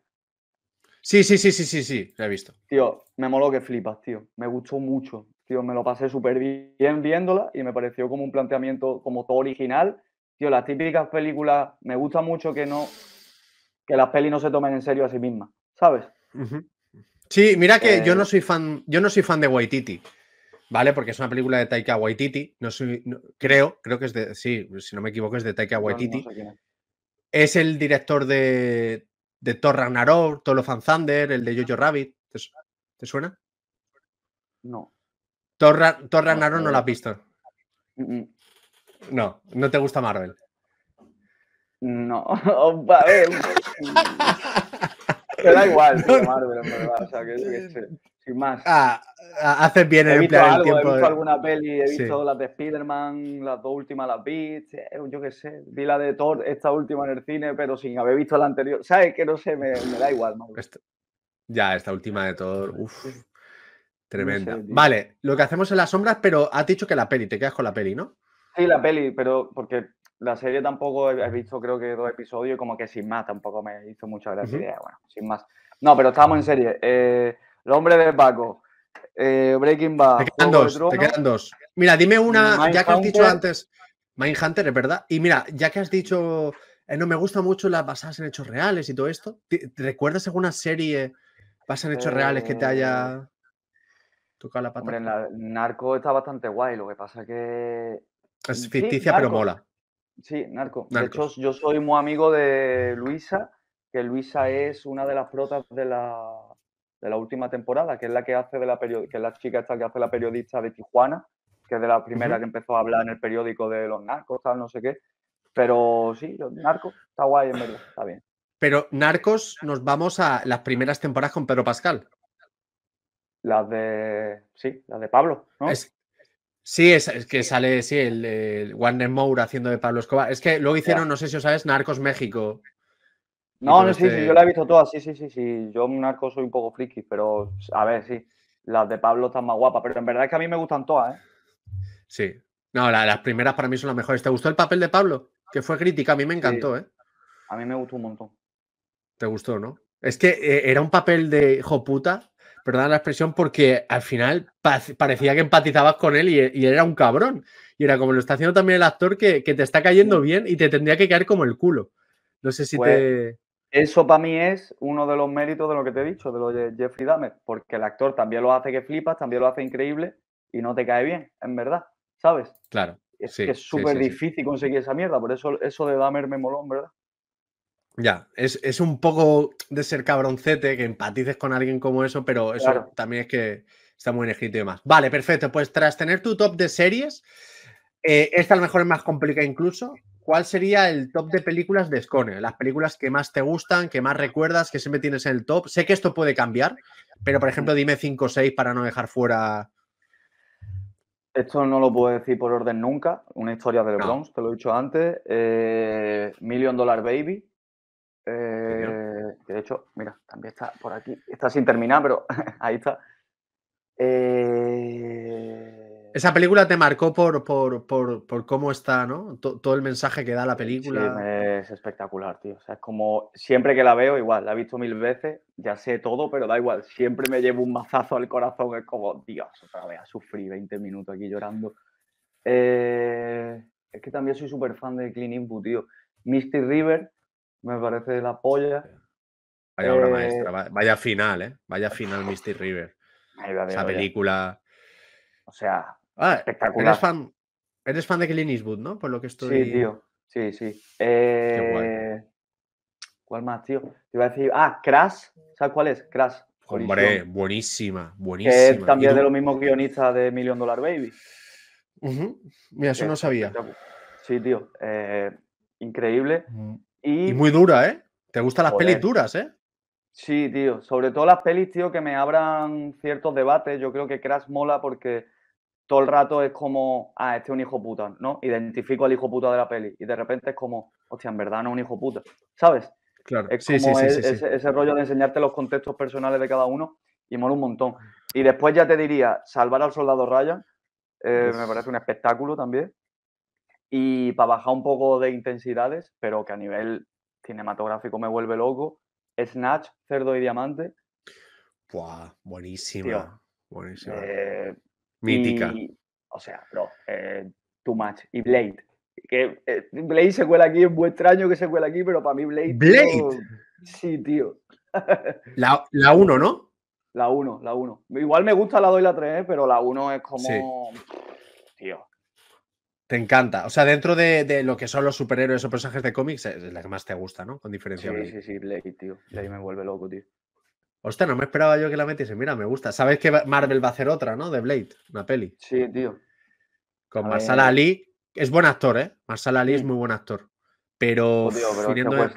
Sí, sí, sí, sí, sí, sí, la he visto. Tío, me moló que flipas, tío. Me gustó mucho tío, me lo pasé súper bien viéndola y me pareció como un planteamiento como todo original. Tío, las típicas películas, me gusta mucho que no, que las pelis no se tomen en serio a sí mismas, ¿sabes? Sí, mira que yo eh. no soy fan, yo no soy fan de Waititi. ¿vale? Porque es una película de Taika Waititi. No soy, creo, creo que es de. Sí, si no me equivoco, es de Taika Waititi. es. el director de, de Thor Ragnarok, los Fan Thunder, el de Jojo Rabbit. ¿Te, suena? No. Torra, Naro no la has visto. No, no te gusta Marvel. No, a da igual, Marvel, en verdad. sin más. Ah, ah haces bien el tiempo. He visto alguna peli, he visto las de Spider-Man, las dos últimas las vi, eh, yo qué sé. Vi la de Thor, esta última en el cine, pero sin haber visto la anterior. ¿Sabes? Que no sé, me, da igual. Marvel. Ya, esta última de Thor, Tremenda. vale, lo que hacemos en las sombras, pero has dicho que la peli, te quedas con la peli, ¿no? Sí, la peli, pero porque la serie tampoco he visto, creo que dos episodios, como que sin más, tampoco me hizo mucha gracia. Bueno, sin más. No, pero estábamos en serie. Eh, el hombre de Paco, eh, Breaking Bad. Te quedan dos, te quedan dos. Mira, dime una, ya que has dicho antes. Mindhunter, es verdad. Y mira, ya que has dicho, eh, no me gusta mucho las basadas en hechos reales y todo esto, te recuerdas alguna serie basada en hechos reales que te haya. Narco está bastante guay, lo que pasa que... Es ficticia, pero mola. Sí, Narco. De hecho, yo soy muy amigo de Luisa, que Luisa es una de las protas de la, de la última temporada, que es la que hace de la que la chica esta que hace la periodista de Tijuana, que es de la primera que empezó a hablar en el periódico de los narcos, tal, no sé qué. Pero sí, narco está guay, en verdad, está bien. Pero Narcos, nos vamos a las primeras temporadas con Pedro Pascal las de. Sí, las de Pablo, ¿no? sí, es, que sale, sí, el, Warner Moore haciendo de Pablo Escobar. Es que luego hicieron, no sé si os sabes, Narcos México. No, no, sé este sí, yo la he visto todas, sí, sí, sí, sí. Yo un narco soy un poco friki, pero a ver, sí. Las de Pablo están más guapas, pero en verdad es que a mí me gustan todas, ¿eh? Sí. No, la, las primeras para mí son las mejores. ¿Te gustó el papel de Pablo? Que fue crítica, a mí me encantó, ¿eh? A mí me gustó un montón. ¿Te gustó, no? Es que eh, era un papel de hijo puta Perdona la expresión, porque al final parecía que empatizabas con él e, y, era un cabrón. Y era como lo está haciendo también el actor que, te está cayendo bien y te tendría que caer como el culo. No sé si pues, te. Eso para mí es uno de los méritos de lo que te he dicho, de lo de Jeffrey Dahmer, porque el actor también lo hace que flipas, también lo hace increíble y no te cae bien, en verdad, ¿sabes? Claro. Es que es súper difícil conseguir esa mierda, por eso eso de Dahmer me moló, verdad. Ya, es, un poco de ser cabroncete que empatices con alguien como eso, pero eso también es que está muy escrito y demás. Vale, perfecto. Pues tras tener tu top de series, eh, esta a lo mejor es más complicada incluso. ¿Cuál sería el top de películas de Scone? Las películas que más te gustan, que más recuerdas, que siempre tienes en el top. Sé que esto puede cambiar, pero por ejemplo, dime 5 o 6 para no dejar fuera. Esto no lo puedo decir por orden nunca. Una historia de no. te lo he dicho antes. Eh, Million Dollar Baby, eh, de hecho, mira, también está por aquí. Está sin terminar, pero ahí está. Eh, Esa película te marcó por, cómo está, ¿no? todo el mensaje que da la película. es espectacular, tío. es como siempre que la veo, igual, la he visto mil veces, ya sé todo, pero da igual. Siempre me llevo un mazazo al corazón. Es como, Dios, otra vez a sufrir 20 minutos aquí llorando. Eh, es que también soy súper fan de Clean Input, tío. Misty River me parece la polla. Vaya obra eh maestra, vaya final, ¿eh? Vaya pues final Misty River. Va, Esa película. O sea, ah, espectacular. Eres fan, eres fan de Clint Eastwood, ¿no? Por lo que estoy... Sí, tío. Sí, sí. Eh, ¿Cuál más, tío? Te iba a decir, ah, Crash. ¿Sabes cuál es? Crash. Hombre, buenísima, buenísima. Que es también de lo mismo guionista de Million Dollar Baby. Mira, eso no sabía. Sí, tío. Eh, increíble. Y, muy dura, ¿eh? ¿Te gustan las pelis duras, eh? Sí, tío. Sobre todo las pelis, tío, que me abran ciertos debates. Yo creo que Crash mola porque todo el rato es como, ah, este es un hijo puta, ¿no? Identifico al hijo puta de la peli. Y de repente es como, hostia, en verdad no un hijo puta. ¿Sabes? Claro. Es sí, sí, sí, e ese, rollo de enseñarte los contextos personales de cada uno y mola un montón. Y después ya te diría, salvar al soldado Ryan, eh, me parece un espectáculo también y para bajar un poco de intensidades, pero que a nivel cinematográfico me vuelve loco, Snatch, Cerdo y Diamante. ¡Buah! Buenísima. buenísima. Eh, Mítica. o sea, bro, eh, Too Much y Blade. Que, eh, Blade se cuela aquí, es muy extraño que se cuela aquí, pero para mí Blade. ¡Blade! sí, tío. la 1, ¿no? La 1, la 1. Igual me gusta la 2 y la 3, pero la 1 es como. Tío. Te encanta. O sea, dentro de, lo que son los superhéroes o personajes de cómics, es la que más te gusta, ¿no? Con diferencia. Sí, sí, sí, Blade, tío. Blade me vuelve loco, tío. Hostia, no me esperaba yo que la metiese. Mira, me gusta. Sabes que Marvel va a hacer otra, ¿no? De Blade, una peli. Sí, tío. Con Marsala Ali. Es buen actor, ¿eh? Marsala Ali es muy buen actor. Pero. Oh, es, que no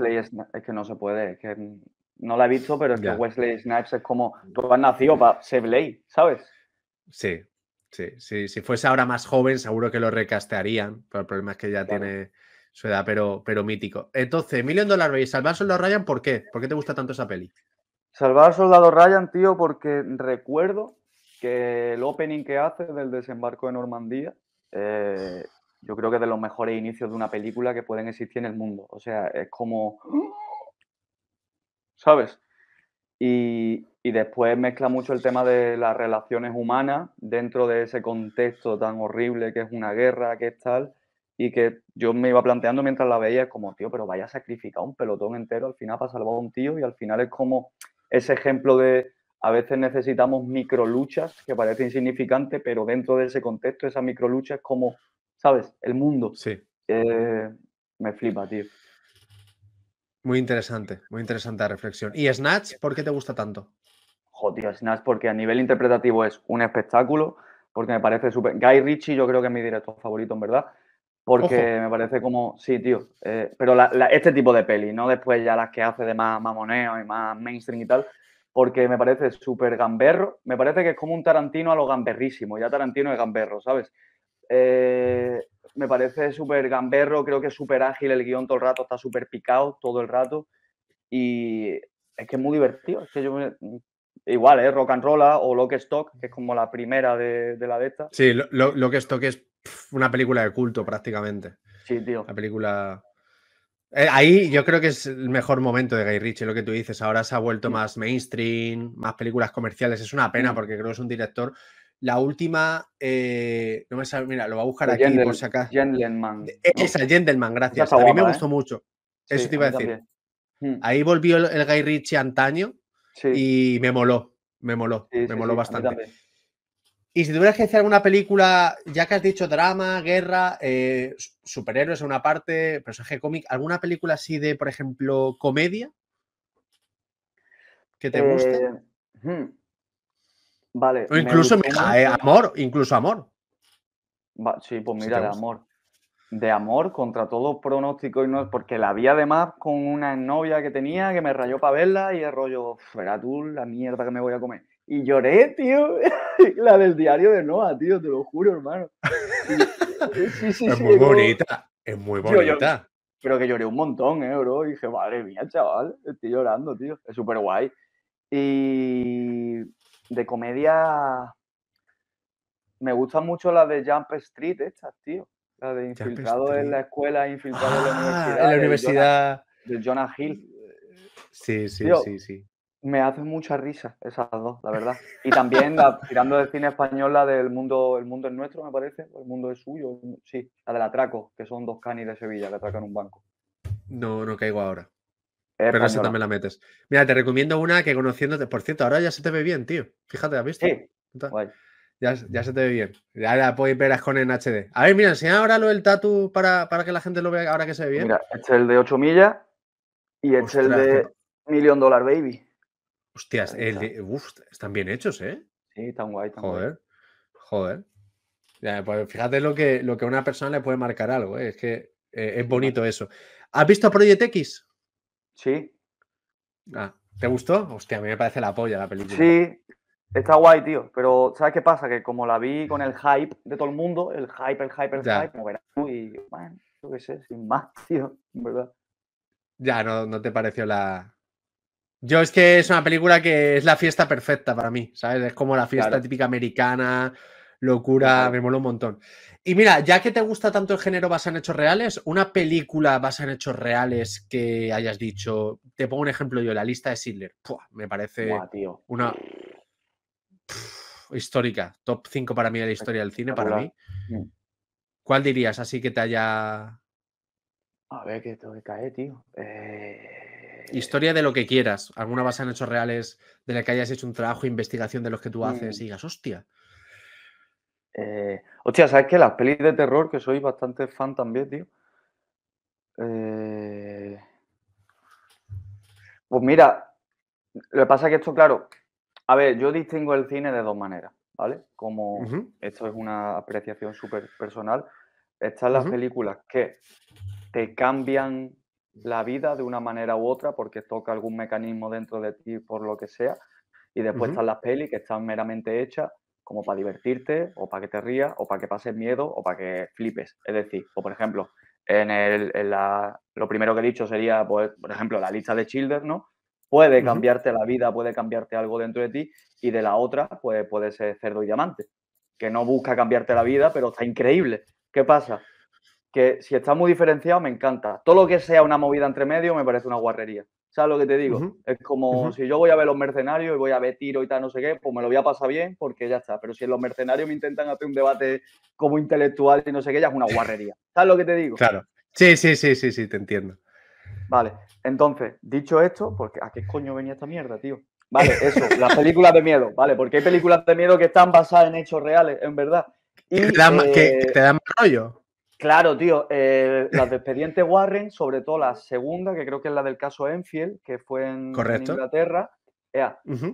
se puede. que no la he visto, pero es que Wesley Snipes es como. Tú has nacido para ser Blade, ¿sabes? Sí, Sí, sí, si fuese ahora más joven, seguro que lo recastearían, pero el problema es que ya tiene su edad, pero, pero mítico. Entonces, Million Dollar Baby, Salvar Soldado Ryan, ¿por qué? ¿Por qué te gusta tanto esa peli? Salvar Soldado Ryan, tío, porque recuerdo que el opening que hace del desembarco de Normandía, eh, yo creo que es de los mejores inicios de una película que pueden existir en el mundo. O sea, es como... ¿Sabes? Y, y después mezcla mucho el tema de las relaciones humanas dentro de ese contexto tan horrible que es una guerra, que es tal, y que yo me iba planteando mientras la veía, es como, tío, pero vaya a sacrificar un pelotón entero al final para salvar a un tío, y al final es como ese ejemplo de a veces necesitamos micro luchas que parece insignificante, pero dentro de ese contexto, esa lucha es como, ¿sabes? El mundo. Sí. Eh, me flipa, tío. Muy interesante, muy interesante la reflexión. ¿Y Snatch por qué te gusta tanto? Jodido, es porque a nivel interpretativo es un espectáculo, porque me parece súper... Guy Ritchie yo creo que es mi director favorito, en verdad, porque me parece como... Sí, tío, eh, pero este tipo de peli, no después ya las que hace de más mamoneo y más mainstream y tal, porque me parece súper gamberro, me parece que es como un Tarantino a lo gamberrísimo, ya Tarantino es gamberro, ¿sabes? Eh, me parece súper gamberro, creo que es súper ágil el guión todo el rato, está súper picado todo el rato y es que es muy divertido. Es que yo Igual, ¿eh? Rock and Roll ah, o Lock Stock, que es como la primera de, la de Sí, lo, lo, Lock Stock es una película de culto prácticamente. Sí, tío. La película... Eh, ahí yo creo que es el mejor momento de Guy Ritchie, lo que tú dices. Ahora se ha vuelto mm. más mainstream, más películas comerciales. Es una pena mm. porque creo que es un director... La última, eh, no me sabes mira, lo voy a buscar aquí por si acaso. Gentleman. E, e, Gentleman, gracias. a mí me gustó ¿eh? mucho. Eso te iba a decir. Mm. ahí volvió el, el Guy Ritchie antaño, y me moló, me moló, me moló bastante. Y si tuvieras que hacer alguna película, ya que has dicho drama, guerra, eh, superhéroes en una parte, personaje cómic, ¿alguna película así de, por ejemplo, comedia? ¿Que te guste? Eh, vale. O incluso, eh, amor, incluso amor. sí, pues mira, amor de amor contra todo pronóstico y no porque la vi además con una novia que tenía que me rayó para verla y el rollo, fuera tú la mierda que me voy a comer. Y lloré, tío, la del diario de Noah, tío, te lo juro, hermano. es muy bonita, es muy bonita. pero que lloré un montón, eh, bro. Y dije, madre mía, chaval, estoy llorando, tío. Es súper guay. Y de comedia me gusta mucho la de Jump Street estas, tío. La de infiltrado en la escuela, infiltrado en la ah, universidad. En la universidad. De Jonah, Hill. Sí, sí, sí, sí. Me hacen mucha risa esas dos, la verdad. Y también la, tirando de cine español, la del mundo, el mundo es nuestro, me parece, el mundo es suyo, sí, la del atraco, que son dos canis de Sevilla que atacan un banco. No, no caigo ahora. Pero esa también la metes. Mira, te recomiendo una que conociéndote. Por cierto, ahora ya se te ve bien, tío. Fíjate, ¿has visto? Sí. Guay. Ya, se te ve bien. Ya la podéis ver con en HD. A ver, mira, enseña ahora lo del tatu para, para, que la gente lo vea ahora que se ve bien. Mira, este es el de 8 millas y este es el de Million Dollar Baby. Hostias, el están bien hechos, ¿eh? Sí, están guay, tan Joder, guay. joder. Ya, pues fíjate lo que, lo que una persona le puede marcar algo, ¿eh? es que eh, es bonito eso. ¿Has visto Project X? Sí. Ah, ¿Te gustó? Hostia, a mí me parece la polla la película. Sí, Está guay, tío, pero ¿sabes qué pasa? Que como la vi con el hype de todo el mundo, el hype, el hype, el hype, como verás tú y, bueno, yo qué sé, sin más, tío, en verdad. Ya, no, no te pareció la... Yo es que es una película que es la fiesta perfecta para mí, ¿sabes? Es como la fiesta típica americana, locura, me mola un montón. Y mira, ya que te gusta tanto el género basado en hechos reales, una película basada en hechos reales que hayas dicho, te pongo un ejemplo yo, la lista de Sidler, me parece tío. una eh, histórica, top 5 para mí de la historia del cine, para mí. Mm. ¿Cuál dirías así que te haya... A ver, que tengo cae, tío. Eh, historia de lo que quieras. Alguna base en hechos reales, de la que hayas hecho un trabajo, investigación de los que tú haces y mm. digas, hostia. Eh, hostia, ¿sabes qué? Las pelis de terror, que soy bastante fan también, tío. Eh, pues mira, lo que pasa es que esto, claro, a ver, yo distingo el cine de dos maneras, ¿vale? Como esto es una apreciación súper personal, están las películas que te cambian la vida de una manera u otra porque toca algún mecanismo dentro de ti por lo que sea. Y después están las pelis que están meramente hechas como para divertirte o para que te rías o para que pases miedo o para que flipes. Es decir, o por ejemplo, en, el, lo primero que he dicho sería, pues, por ejemplo, la lista de Childers, ¿no? puede cambiarte la vida, puede cambiarte algo dentro de ti, y de la otra, pues puede ser cerdo y diamante, que no busca cambiarte la vida, pero está increíble. ¿Qué pasa? Que si está muy diferenciado, me encanta. Todo lo que sea una movida entre medio me parece una guarrería. ¿Sabes lo que te digo? Es como si yo voy a ver los mercenarios y voy a ver tiro y tal, no sé qué, pues me lo voy a pasar bien porque ya está. Pero si en los mercenarios me intentan hacer un debate como intelectual y no sé qué, ya es una guarrería. ¿Sabes lo que te digo? Claro. Sí, sí, sí, sí, sí, te entiendo. Vale, entonces, dicho esto, porque ¿a qué coño venía esta mierda, tío? Vale, eso, las películas de miedo, ¿vale? Porque hay películas de miedo que están basadas en hechos reales, en verdad. Y, ¿Te que eh, te dan más rollo. Claro, tío. Eh, las de expediente Warren, sobre todo la segunda, que creo que es la del caso Enfield, que fue en, Inglaterra.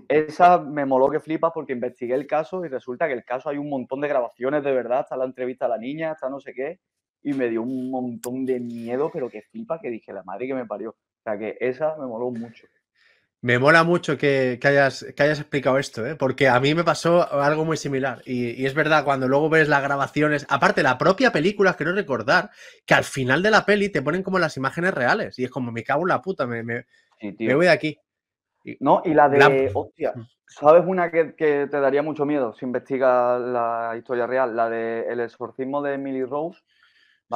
Esa me moló que flipas porque investigué el caso y resulta que el caso hay un montón de grabaciones de verdad. Está la entrevista a la niña, está no sé qué y me dio un montón de miedo, pero que flipa, que dije, la madre que me parió. O sea, que esa me moló mucho. Me mola mucho que, hayas, que hayas, explicado esto, ¿eh? porque a mí me pasó algo muy similar. Y, es verdad, cuando luego ves las grabaciones, aparte la propia película, quiero recordar que al final de la peli te ponen como las imágenes reales. Y es como, me cago en la puta, me, voy de aquí. No, y la de, hostia, mm. ¿sabes una que, te daría mucho miedo si investigas la historia real? La del El exorcismo de Emily Rose.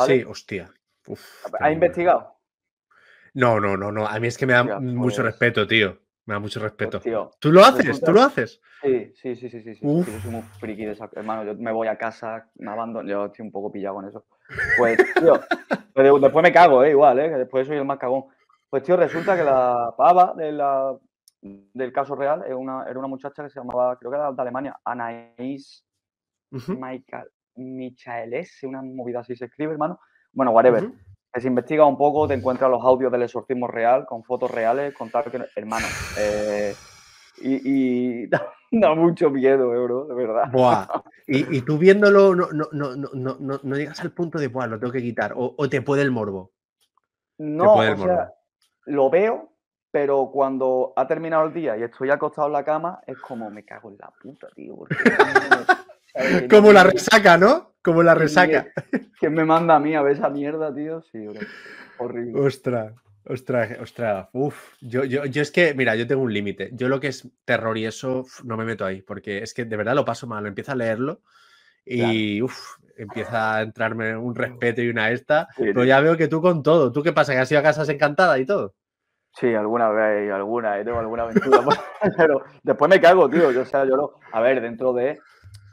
Sí, hostia. ¿Ha investigado? No, no, no, no. A mí es que me da mucho pues respeto, tío. Me da mucho respeto. ¿Tú lo pues haces? ¿Tú lo haces? Sí, sí, sí, sí, sí. Yo soy muy friki de Hermano, yo me voy a casa, me abandono. Yo estoy un poco pillado con eso. Pues, tío, pues después me cago, eh, igual, ¿eh? después soy el más cagón. Pues, tío, resulta que la pava del caso real era una, muchacha que se llamaba, creo que era de Alemania, Anaís Michael, Michael S., una movida así se escribe, hermano. Bueno, whatever. se investiga un poco, te encuentras los audios del exorcismo real, con fotos reales, con tal que... Hermano, eh, y, da, mucho miedo, eh, bro, de verdad. Buah. Y, tú viéndolo, no, no, no, no, llegas al punto de, bueno, lo tengo que quitar, o, te puede el morbo. No, o sea, lo veo, pero cuando ha terminado el día y estoy acostado en la cama, es como, me cago en la puta, tío, porque... Como la resaca, ¿no? Como la resaca. ¿Quién me manda a mí a ver esa mierda, tío? Sí, Horrible. Ostras. Ostras, ostras, uff, yo, yo, yo, es que, mira, yo tengo un límite. Yo lo que es terror y eso, no me meto ahí, porque es que de verdad lo paso mal, empiezo a leerlo y empieza a entrarme un respeto y una esta, pero ya veo que tú con todo, ¿tú qué pasa? ¿Que has ido a casas encantada y todo? Sí, alguna vez, alguna, eh, tengo alguna aventura, pero después me cago, tío, yo, o sea, yo a ver, dentro de,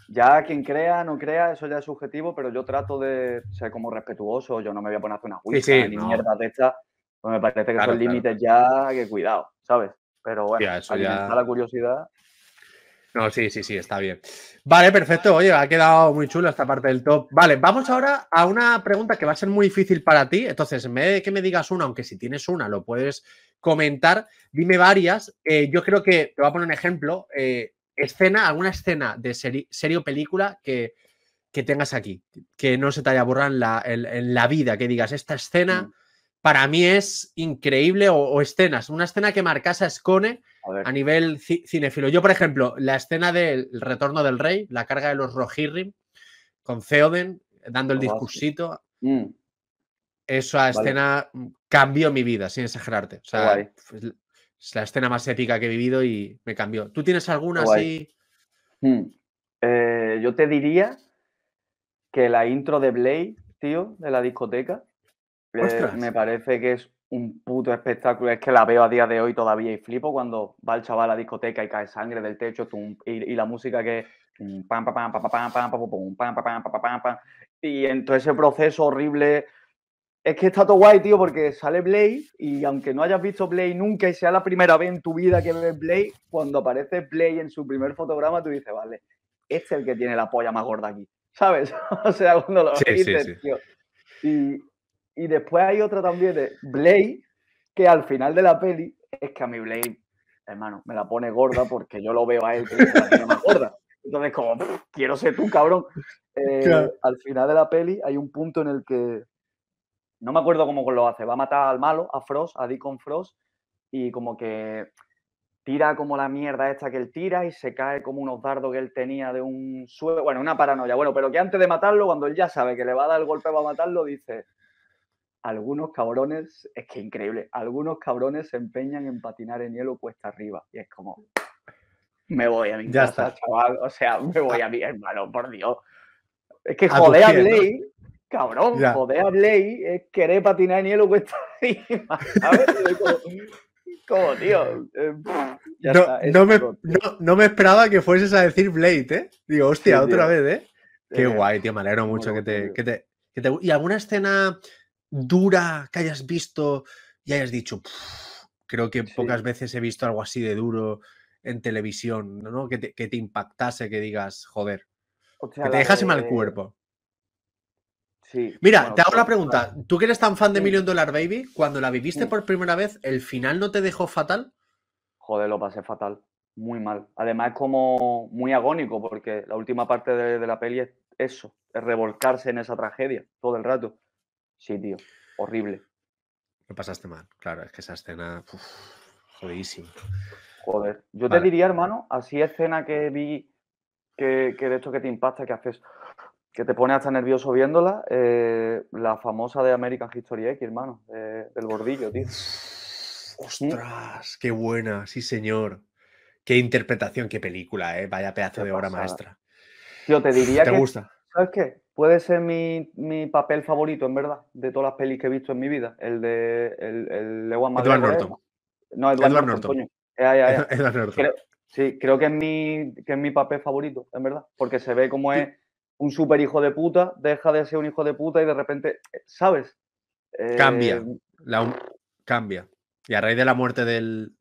ya quien crea, no crea, eso ya es subjetivo, pero yo trato de ser como respetuoso, yo no me voy a poner a hacer una juicio ni mierda de pues me parece que son límites ya que cuidado, ¿sabes? Pero bueno, ya, eso ya... la curiosidad. No, sí, sí, sí, está bien. Vale, perfecto. Oye, ha quedado muy chulo esta parte del top. Vale, vamos ahora a una pregunta que va a ser muy difícil para ti. Entonces, en vez de que me digas una, aunque si tienes una lo puedes comentar, dime varias. Eh, yo creo que, te voy a poner un ejemplo, eh, escena, alguna escena de serio película que, tengas aquí, que no se te haya borrado en la, en, la vida, que digas, esta escena mm. para mí es increíble o, escenas, una escena que marcas a Scone a, nivel cinefilo. Yo, por ejemplo, la escena del retorno del rey, la carga de los Rohirrim, con Theoden dando el ah, discursito. Mm. Esa escena cambió mi vida, sin exagerarte. O sea, es la escena más épica que he vivido y me cambió. ¿Tú tienes alguna así? Hmm. Eh, yo te diría que la intro de Blade, tío, de la discoteca, eh, me parece que es un puto espectáculo. Es que la veo a día de hoy todavía y flipo cuando va el chaval a la discoteca y cae sangre del techo y, la música que pam, pam, pam, pam, pam, pam, pam, y en todo ese proceso horrible es que está todo guay, tío, porque sale Blade y aunque no hayas visto Blade nunca y sea la primera vez en tu vida que ves Blade, cuando aparece Blade en su primer fotograma, tú dices, vale, este es el que tiene la polla más gorda aquí, ¿sabes? o sea, cuando lo dices, tío. Y, después hay otra también de Blade, que al final de la peli, es que a mi Blade, hermano, me la pone gorda porque yo lo veo a él que la más gorda. Entonces, como, quiero ser tú, cabrón. Eh, al final de la peli hay un punto en el que no me acuerdo cómo lo hace, va a matar al malo, a Frost, a Deacon Frost, y como que tira como la mierda esta que él tira y se cae como unos dardos que él tenía de un suelo, bueno, una paranoia, bueno, pero que antes de matarlo, cuando él ya sabe que le va a dar el golpe, va a matarlo, dice, algunos cabrones, es que increíble, algunos cabrones se empeñan en patinar en hielo cuesta arriba, y es como, me voy a mi casa, chaval, o sea, me voy a mi hermano, por Dios. Es que joder a Blade, Cabrón, joder a Blade es querer patinar en hielo cuesta a ver Como, tío. no, me, esperaba que fueses a decir Blade, ¿eh? Digo, hostia, otra vez, ¿eh? Qué guay, tío, me alegro mucho que te, que, te, ¿Y alguna escena dura que hayas visto y hayas dicho, creo que pocas veces he visto algo así de duro en televisión, ¿no? Que te, que te impactase, que digas, joder. que te dejase mal mal cuerpo. Mira, te hago pues, la pregunta. Tú que eres tan fan de Million Dollar Baby, cuando la viviste por primera vez, ¿el final no te dejó fatal? Joder, lo pasé fatal. Muy mal. Además, es como muy agónico, porque la última parte de, la peli es eso, es revolcarse en esa tragedia todo el rato. Sí, tío. Horrible. Lo pasaste mal. Claro, es que esa escena. Uf, Joder. Yo te diría, hermano, así escena que vi que, de hecho que te impacta, que haces que te pone hasta nervioso viéndola, eh, la famosa de American History X, hermano, del bordillo, tío. Mm. Ostras, qué buena, sí señor. Qué interpretación, qué película, eh, Vaya pedazo de obra maestra. Yo te diría que... gusta? ¿Sabes qué? Puede ser mi, papel favorito, en verdad, de todas las pelis que he visto en mi vida. El de el, el Edward ¿eh? Norton. No, Edward, Norton. sí, creo que es, mi, que es mi papel favorito, en verdad, porque se ve como es un super hijo de puta deja de ser un hijo de puta y de repente, ¿sabes? cambia, eh, cambia. Y a raíz de la muerte del...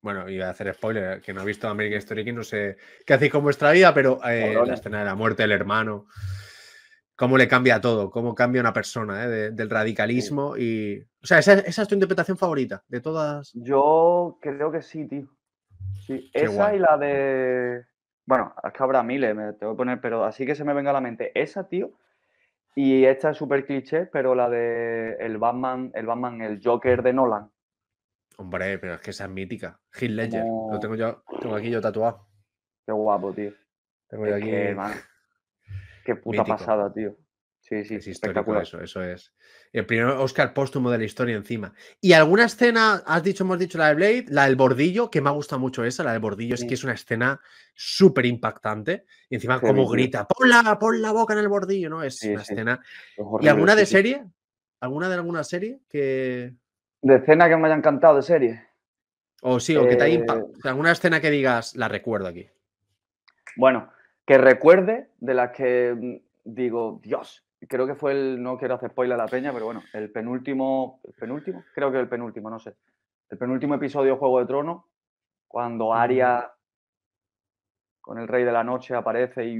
Bueno, iba a hacer spoiler, que no he visto American Story, y no sé qué hacéis con vuestra vida, pero eh, la escena de la muerte del hermano, cómo le cambia todo, cómo cambia una persona, eh, del radicalismo y... O sea, esa, es tu interpretación favorita de todas. Yo creo que sí, tío. Sí, esa y la de bueno, es que habrá miles, me tengo voy poner, pero así que se me venga a la mente. Esa, tío. Y esta es súper cliché, pero la de el Batman, el Batman, el Joker de Nolan. Hombre, pero es que esa es mítica. Heath Ledger. Lo tengo yo, tengo aquí yo tatuado. Qué guapo, tío. Tengo yo aquí. qué puta pasada, tío. Sí, sí, es espectacular. Eso, eso es. El eh, primer Oscar póstumo de la historia encima. Y alguna escena, has dicho, hemos dicho la de Blade, la del bordillo, que me ha gustado mucho esa, la del bordillo, es que es una escena súper impactante. Y encima, como grita, pon la, pon la boca en el bordillo, ¿no? Es una escena. ¿Y alguna de serie? ¿Alguna de alguna serie que.? De escena que me haya encantado de serie. O sí, o que te haya eh, impactado. alguna escena que digas, la recuerdo aquí. Bueno, que recuerde de las que mm, digo, Dios, creo que fue el, no quiero hacer spoiler a la peña, pero bueno, el penúltimo, el penúltimo, creo que el penúltimo, no sé, el penúltimo episodio de Juego de Tronos, cuando Aria con el Rey de la Noche aparece y...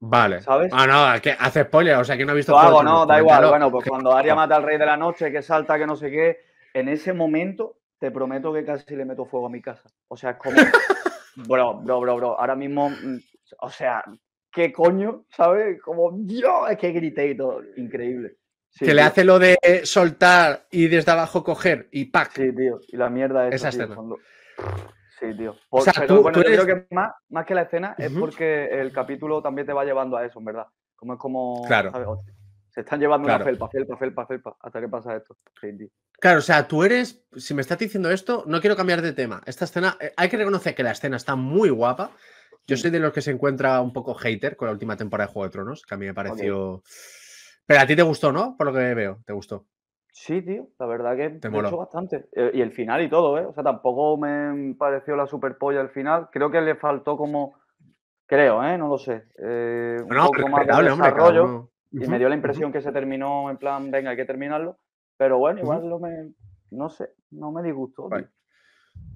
Vale. ¿Sabes? Ah, no, que hace spoiler, o sea que no he visto... no, da igual. Bueno, pues cuando Aria mata al Rey de la Noche, que salta, que no sé qué, en ese momento te prometo que casi le meto fuego a mi casa. O sea, es como... bro, bro, bro, bro. Ahora mismo, mm, o sea, ¿qué coño? ¿Sabes? Como, Dios, es que grité y todo. Increíble. que le hace lo de soltar y desde abajo coger y pack. Sí, tío. Y la mierda es. Esa Sí, tío. o sea, tú, yo creo que más, que la escena es porque el capítulo también te va llevando a eso, en verdad. Como es como. Claro. se están llevando claro. una felpa, felpa, felpa, felpa, hasta que pasa esto. Sí, Claro, o sea, tú eres. Si me estás diciendo esto, no quiero cambiar de tema. Esta escena, eh, hay que reconocer que la escena está muy guapa. Yo mm. soy de los que se encuentra un poco hater con la última temporada de Juego de Tronos, que a mí me pareció. Pero a ti te gustó, ¿no? Por lo que veo, te gustó. Sí, tío, la verdad que me gustó bastante. Eh, y el final y todo, ¿eh? O sea, tampoco me pareció la polla el final. Creo que le faltó como. Creo, ¿eh? No lo sé. Eh, un poco más de desarrollo. y me dio la impresión que se terminó en plan, venga, hay que terminarlo. Pero bueno, igual no me, sé, no me disgustó.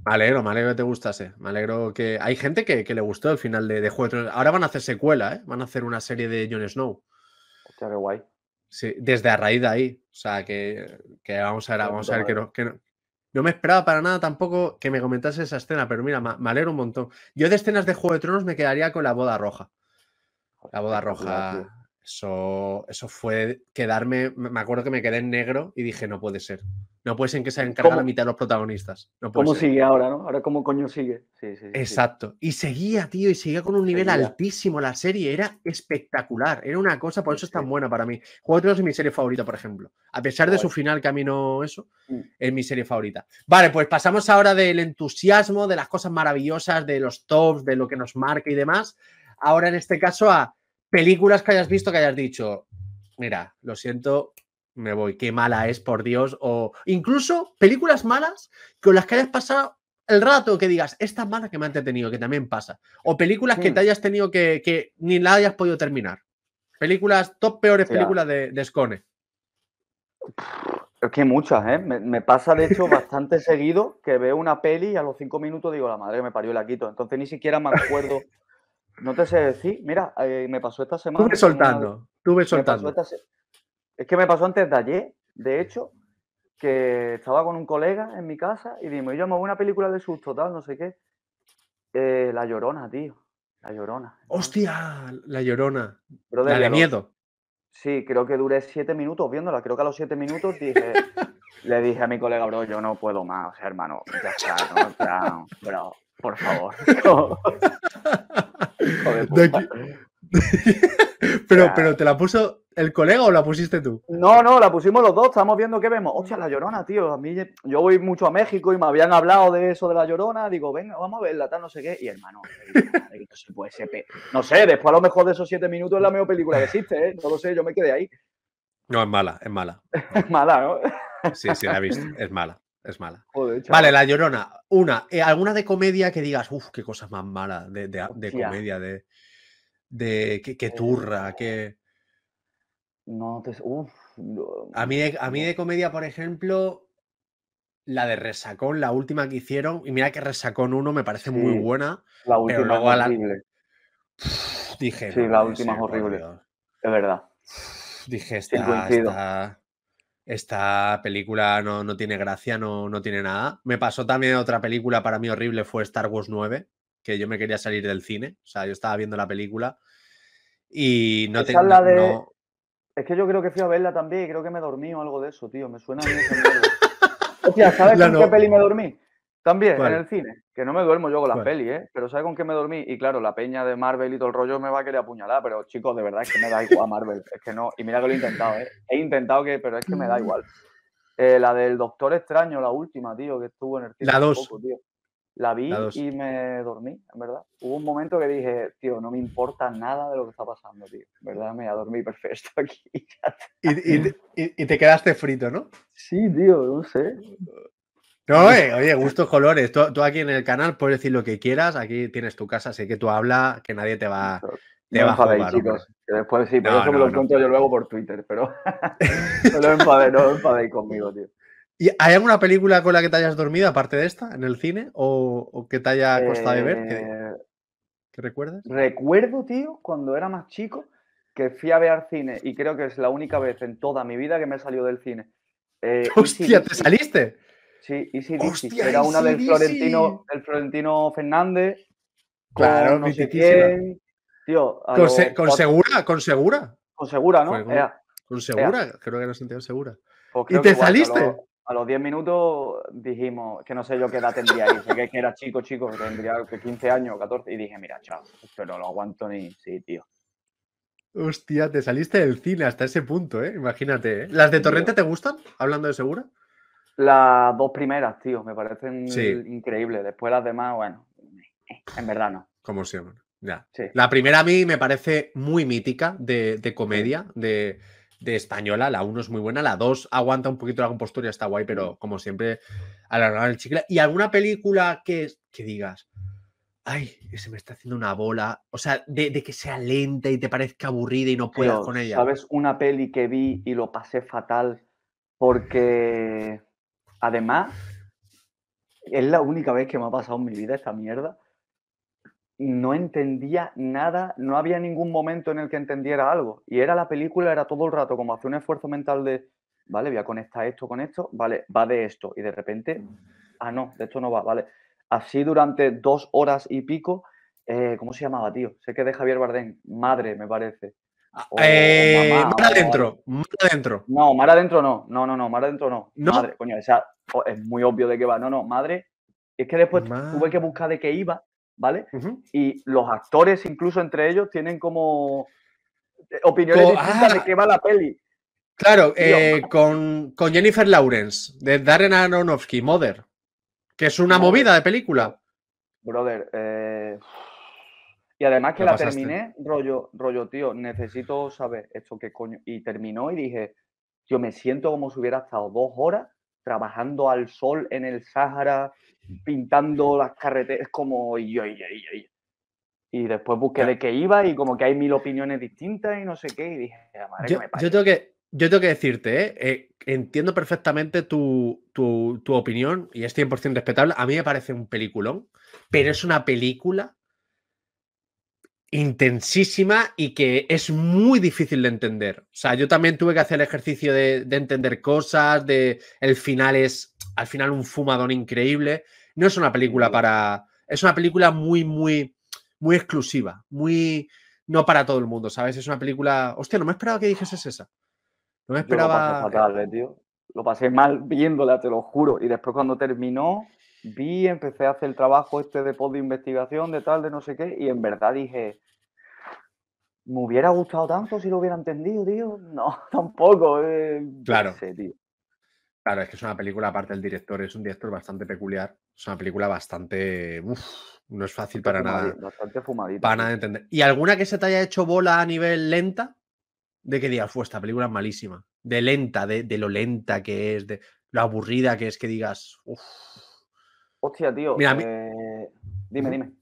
Me alegro, me alegro que te gustase. Me alegro que. Hay gente que, le gustó el final de, de Tronos, Ahora van a hacer secuela, ¿eh? Van a hacer una serie de Jon Snow. qué guay. Sí, desde a raíz de ahí. O sea, que, vamos a ver, vamos a ver que no, no, me esperaba para nada tampoco que me comentase esa escena, pero mira, me, me alegro un montón. Yo de escenas de Juego de Tronos me quedaría con la boda roja. La boda roja. Eso, eso fue quedarme, me acuerdo que me quedé en negro y dije, no puede ser. No puede ser que se encarga la mitad de los protagonistas. ¿Cómo sigue ahora, no? Ahora cómo coño sigue. Sí, sí, Exacto. Y seguía, tío, y seguía con un nivel altísimo la serie. Era espectacular. Era una cosa, por eso es tan buena para mí. Juego de es mi serie favorita, por ejemplo. A pesar de su final camino eso, mm. es mi serie favorita. Vale, pues pasamos ahora del entusiasmo, de las cosas maravillosas, de los tops, de lo que nos marca y demás. Ahora en este caso a Películas que hayas visto que hayas dicho, mira, lo siento, me voy, qué mala es, por Dios. O incluso películas malas con las que hayas pasado el rato que digas, esta mala que me ha entretenido, que también pasa. O películas que mm. te hayas tenido que, que ni la hayas podido terminar. Películas, top peores películas de, Scone. Es que muchas, ¿eh? Me, pasa de hecho bastante seguido que veo una peli y a los cinco minutos digo, la madre que me parió la quito. Entonces ni siquiera me acuerdo no te sé decir, mira, eh, me pasó esta semana. Estuve soltando, estuve soltando. es que me pasó antes de ayer, de hecho, que estaba con un colega en mi casa y dimos, yo me voy a una película de susto, tal, no sé qué. Eh, la Llorona, tío. La Llorona. ¡Hostia! La Llorona. Pero miedo. Sí, creo que duré siete minutos viéndola. Creo que a los siete minutos dije, le dije a mi colega, bro, yo no puedo más, hermano, ya está, no, bro, por favor. pero, pero te la puso el colega o la pusiste tú? No, no, la pusimos los dos. Estamos viendo qué vemos. Hostia, la llorona, tío. A mí, yo voy mucho a México y me habían hablado de eso de la llorona. Digo, venga, vamos a verla, tal, no sé qué. Y hermano, no sé, no sé, después a lo mejor de esos siete minutos la mejor película que existe, ¿eh? No lo sé, yo me quedé ahí. No, es mala, es mala. es mala, ¿no? sí, sí, la he visto, es mala. Es mala. vale, La Llorona. Una. Eh, ¿Alguna de comedia que digas, uff, qué cosas más malas de, comedia, de, de que, eh. turra, que... No, te... Pues, uff... a, mí de, a mí de comedia, por ejemplo, la de Resacón, la última que hicieron, y mira que Resacón 1 me parece muy buena, la última Horrible. dije... Sí, la última es horrible. Es verdad. dije, esta película no, no tiene gracia, no, no, tiene nada. Me pasó también otra película para mí horrible, fue Star Wars 9, que yo me quería salir del cine, o sea, yo estaba viendo la película y no tenía... de... Es que yo creo que fui a verla también y creo que me dormí o algo de eso, tío, me suena a Hostia, ¿sabes con qué peli me dormí? También en el cine, que no me duermo yo con la peli ¿eh? Pero ¿sabes con qué me dormí? Y claro, la peña de Marvel y todo el rollo me va a querer apuñalar, pero chicos, de verdad es que me da igual a Marvel. Es que no, y mira que lo he intentado, ¿eh? He intentado que, pero es que me da igual. Eh, la del Doctor Extraño, la última, tío, que estuvo en el cine. La tío. La vi y me dormí, en verdad. Hubo un momento que dije, tío, no me importa nada de lo que está pasando, tío. ¿Verdad? Me voy perfecto aquí. y, te quedaste frito, ¿no? Sí, tío, no sé. No, oye, eh, oye gustos, colores. Tú, aquí en el canal puedes decir lo que quieras. Aquí tienes tu casa, así que tú habla, que nadie te va, te no va a jugar, chicos. después sí, pero eso me lo cuento yo luego por Twitter, pero no lo enfadéis, conmigo, tío. ¿Y hay alguna película con la que te hayas dormido, aparte de esta, en el cine? ¿O, que te haya costado ver? ¿Qué, eh, recuerdas? Recuerdo, tío, cuando era más chico, que fui a ver cine y creo que es la única vez en toda mi vida que me salió del cine. Eh, Hostia, ¿te saliste? Sí, Easy que era una del Florentino, Florentino Fernández. Claro, no sé con, segura, con segura. Con segura, ¿no? Con, segura, creo que no sentía segura. Pues y te saliste. A los 10 minutos dijimos que no sé yo qué edad tendría ahí, sé que, era chico, chico, que tendría 15 años, 14, y dije, mira, chao, pero no lo aguanto ni, sí, tío. Hostia, te saliste del cine hasta ese punto, ¿eh? Imagínate, ¿eh? ¿Las de Torrente te gustan? Hablando de segura. Las dos primeras, tío, me parecen increíbles. Después las demás, bueno, eh, en verdad no. Como siempre. Ya. La primera a mí me parece muy mítica de, comedia, de, española. La uno es muy buena, la dos aguanta un poquito la compostura, está guay, pero mm. como siempre, a la alargar el chicle. Y alguna película que, que digas, ay, se me está haciendo una bola. O sea, de, que sea lenta y te parezca aburrida y no puedas con ella. ¿Sabes? Una peli que vi y lo pasé fatal porque Además, es la única vez que me ha pasado en mi vida esta mierda. No entendía nada, no había ningún momento en el que entendiera algo. Y era la película, era todo el rato como hacer un esfuerzo mental de, vale, voy a conectar esto con esto, vale, va de esto. Y de repente, ah, no, de esto no va, vale. Así durante dos horas y pico, eh, ¿cómo se llamaba, tío? Sé que de Javier Bardén, madre, me parece. Eh, mar adentro, mar adentro. No, mar adentro no, no, no, no, mar adentro no. Madre, coño, o es muy obvio de qué va. No, no, madre, es que después tuve que buscar de qué iba, ¿vale? Y los actores, incluso entre ellos, tienen como eh, opiniones distintas de ah. qué va la peli. Claro, eh, con, con, Jennifer Lawrence, de Darren Aronofsky, Mother, que es una movida de película. Brother, eh, y además que la terminé, rollo, rollo, tío, necesito saber esto qué coño. Y terminó y dije, yo me siento como si hubiera estado dos horas trabajando al sol en el Sahara, pintando las carreteras, como y después busqué de qué iba y como que hay mil opiniones distintas y no sé qué. Y dije, ah, madre yo, que me yo tengo que, yo tengo que decirte, ¿eh? Eh, entiendo perfectamente tu, tu, opinión y es 100% respetable. A mí me parece un peliculón, pero es una película intensísima y que es muy difícil de entender. O sea, yo también tuve que hacer el ejercicio de, entender cosas, de el final es al final un fumadón increíble. No es una película para es una película muy muy muy exclusiva, muy no para todo el mundo, ¿sabes? Es una película, hostia, no me esperaba que dijeses esa. No me esperaba yo fatal, eh, tío. Lo pasé mal viéndola, te lo juro, y después cuando terminó vi, empecé a hacer el trabajo este de post de investigación, de tal, de no sé qué, y en verdad dije, me hubiera gustado tanto si lo hubiera entendido, tío. No, tampoco. Eh, claro. Claro, es que es una película, aparte del director es un director bastante peculiar. Es una película bastante. Uf, no es fácil para nada. Bastante fumadita. Para nada entender. ¿Y alguna que se te haya hecho bola a nivel lenta? De que digas, fue esta película malísima. De lenta, de, de, lo lenta que es, de lo aburrida que es, que digas, Hostia, tío. Eh, dime, dime.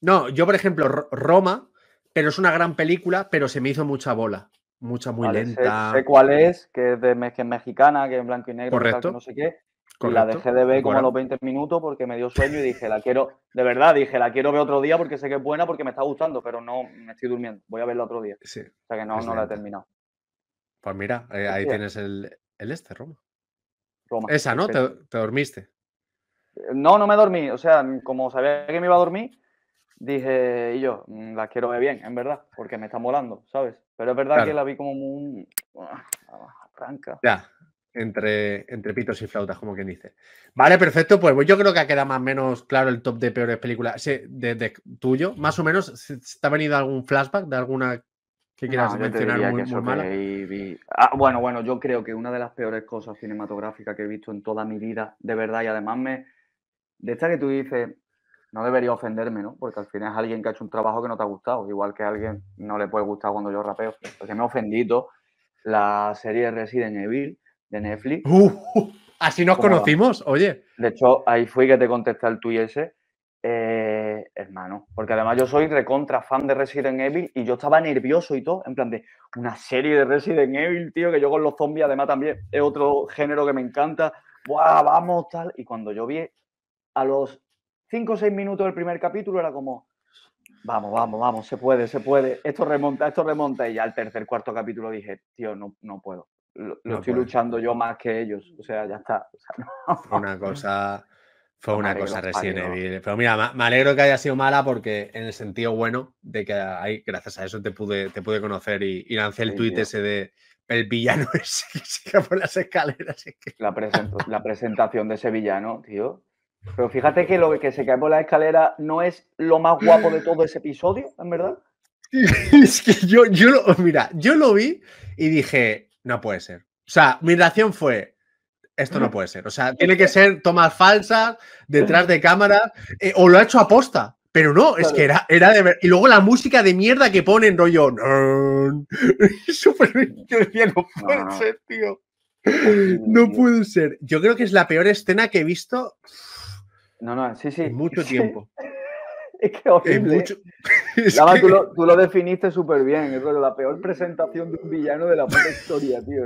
No, yo, por ejemplo, Roma, pero es una gran película, pero se me hizo mucha bola. Mucha, muy lenta. Sé, sé, cuál es, que es, de, que es mexicana, que es blanco y negro, Correcto. no sé qué. la dejé de ver como a los 20 minutos porque me dio sueño y dije, la quiero, de verdad, dije, la quiero ver otro día porque sé que es buena, porque me está gustando, pero no, me estoy durmiendo. Voy a verla otro día. o sea que no, no la he terminado. Pues mira, eh, ahí tienes el, el este, Roma. Roma. Esa, ¿no? te, dormiste. No, no me dormí. O sea, como sabía que me iba a dormir, dije, y yo, mm, la quiero ver bien, en verdad, porque me está molando, ¿sabes? Pero es verdad que la vi como un Arranca. Ya, entre, entre pitos y flautas, como quien dice. Vale, perfecto. Pues, pues yo creo que ha quedado más o menos claro el top de peores películas sí, tuyo. Más o menos, ¿te ha venido algún flashback de alguna que quieras mencionar ah, bueno, bueno, yo creo que una de las peores cosas cinematográficas que he visto en toda mi vida, de verdad, y además me de esta que tú dices, no debería ofenderme, ¿no? Porque al final es alguien que ha hecho un trabajo que no te ha gustado, igual que a alguien no le puede gustar cuando yo rapeo. Porque me ofendido la serie Resident Evil de Netflix. Uh, así nos conocimos, oye. De hecho, ahí fui que te contesté al tuyo ese. Eh, hermano, porque además yo soy recontra fan de Resident Evil y yo estaba nervioso y todo, en plan de una serie de Resident Evil, tío, que yo con los zombies además también es otro género que me encanta, ¡buah, vamos, tal! Y cuando yo vi a los 5 o 6 minutos del primer capítulo era como, vamos, vamos, vamos, se puede, se puede, esto remonta, esto remonta. Y ya al tercer, cuarto capítulo dije, tío, no, no puedo. Lo, estoy luchando yo más que ellos. O sea, ya está. Fue una cosa, fue una cosa recién. Pero mira, me alegro que haya sido mala porque en el sentido bueno de que ahí, gracias a eso te pude, te pude conocer y, lancé el tuit ese de el villano ese que fue por las escaleras. La, la presentación de ese villano, tío. Pero fíjate que lo que se cae por la escalera no es lo más guapo de todo ese episodio, en verdad. es que yo, yo lo, mira, yo lo vi y dije, no puede ser. O sea, mi reacción fue, esto no puede ser. O sea, tiene que ser tomas falsas, detrás de cámara, eh, o lo ha hecho aposta. Pero no, es que era, era de ver. Y luego la música de mierda que ponen, rollo. Súper. Yo decía, no puede ser, tío. No puede ser. Yo creo que es la peor escena que he visto no, no, sí, sí. Mucho tiempo. es que horrible. ¿eh? Tú, lo, definiste súper bien, es la peor presentación de un villano de la puta historia, tío.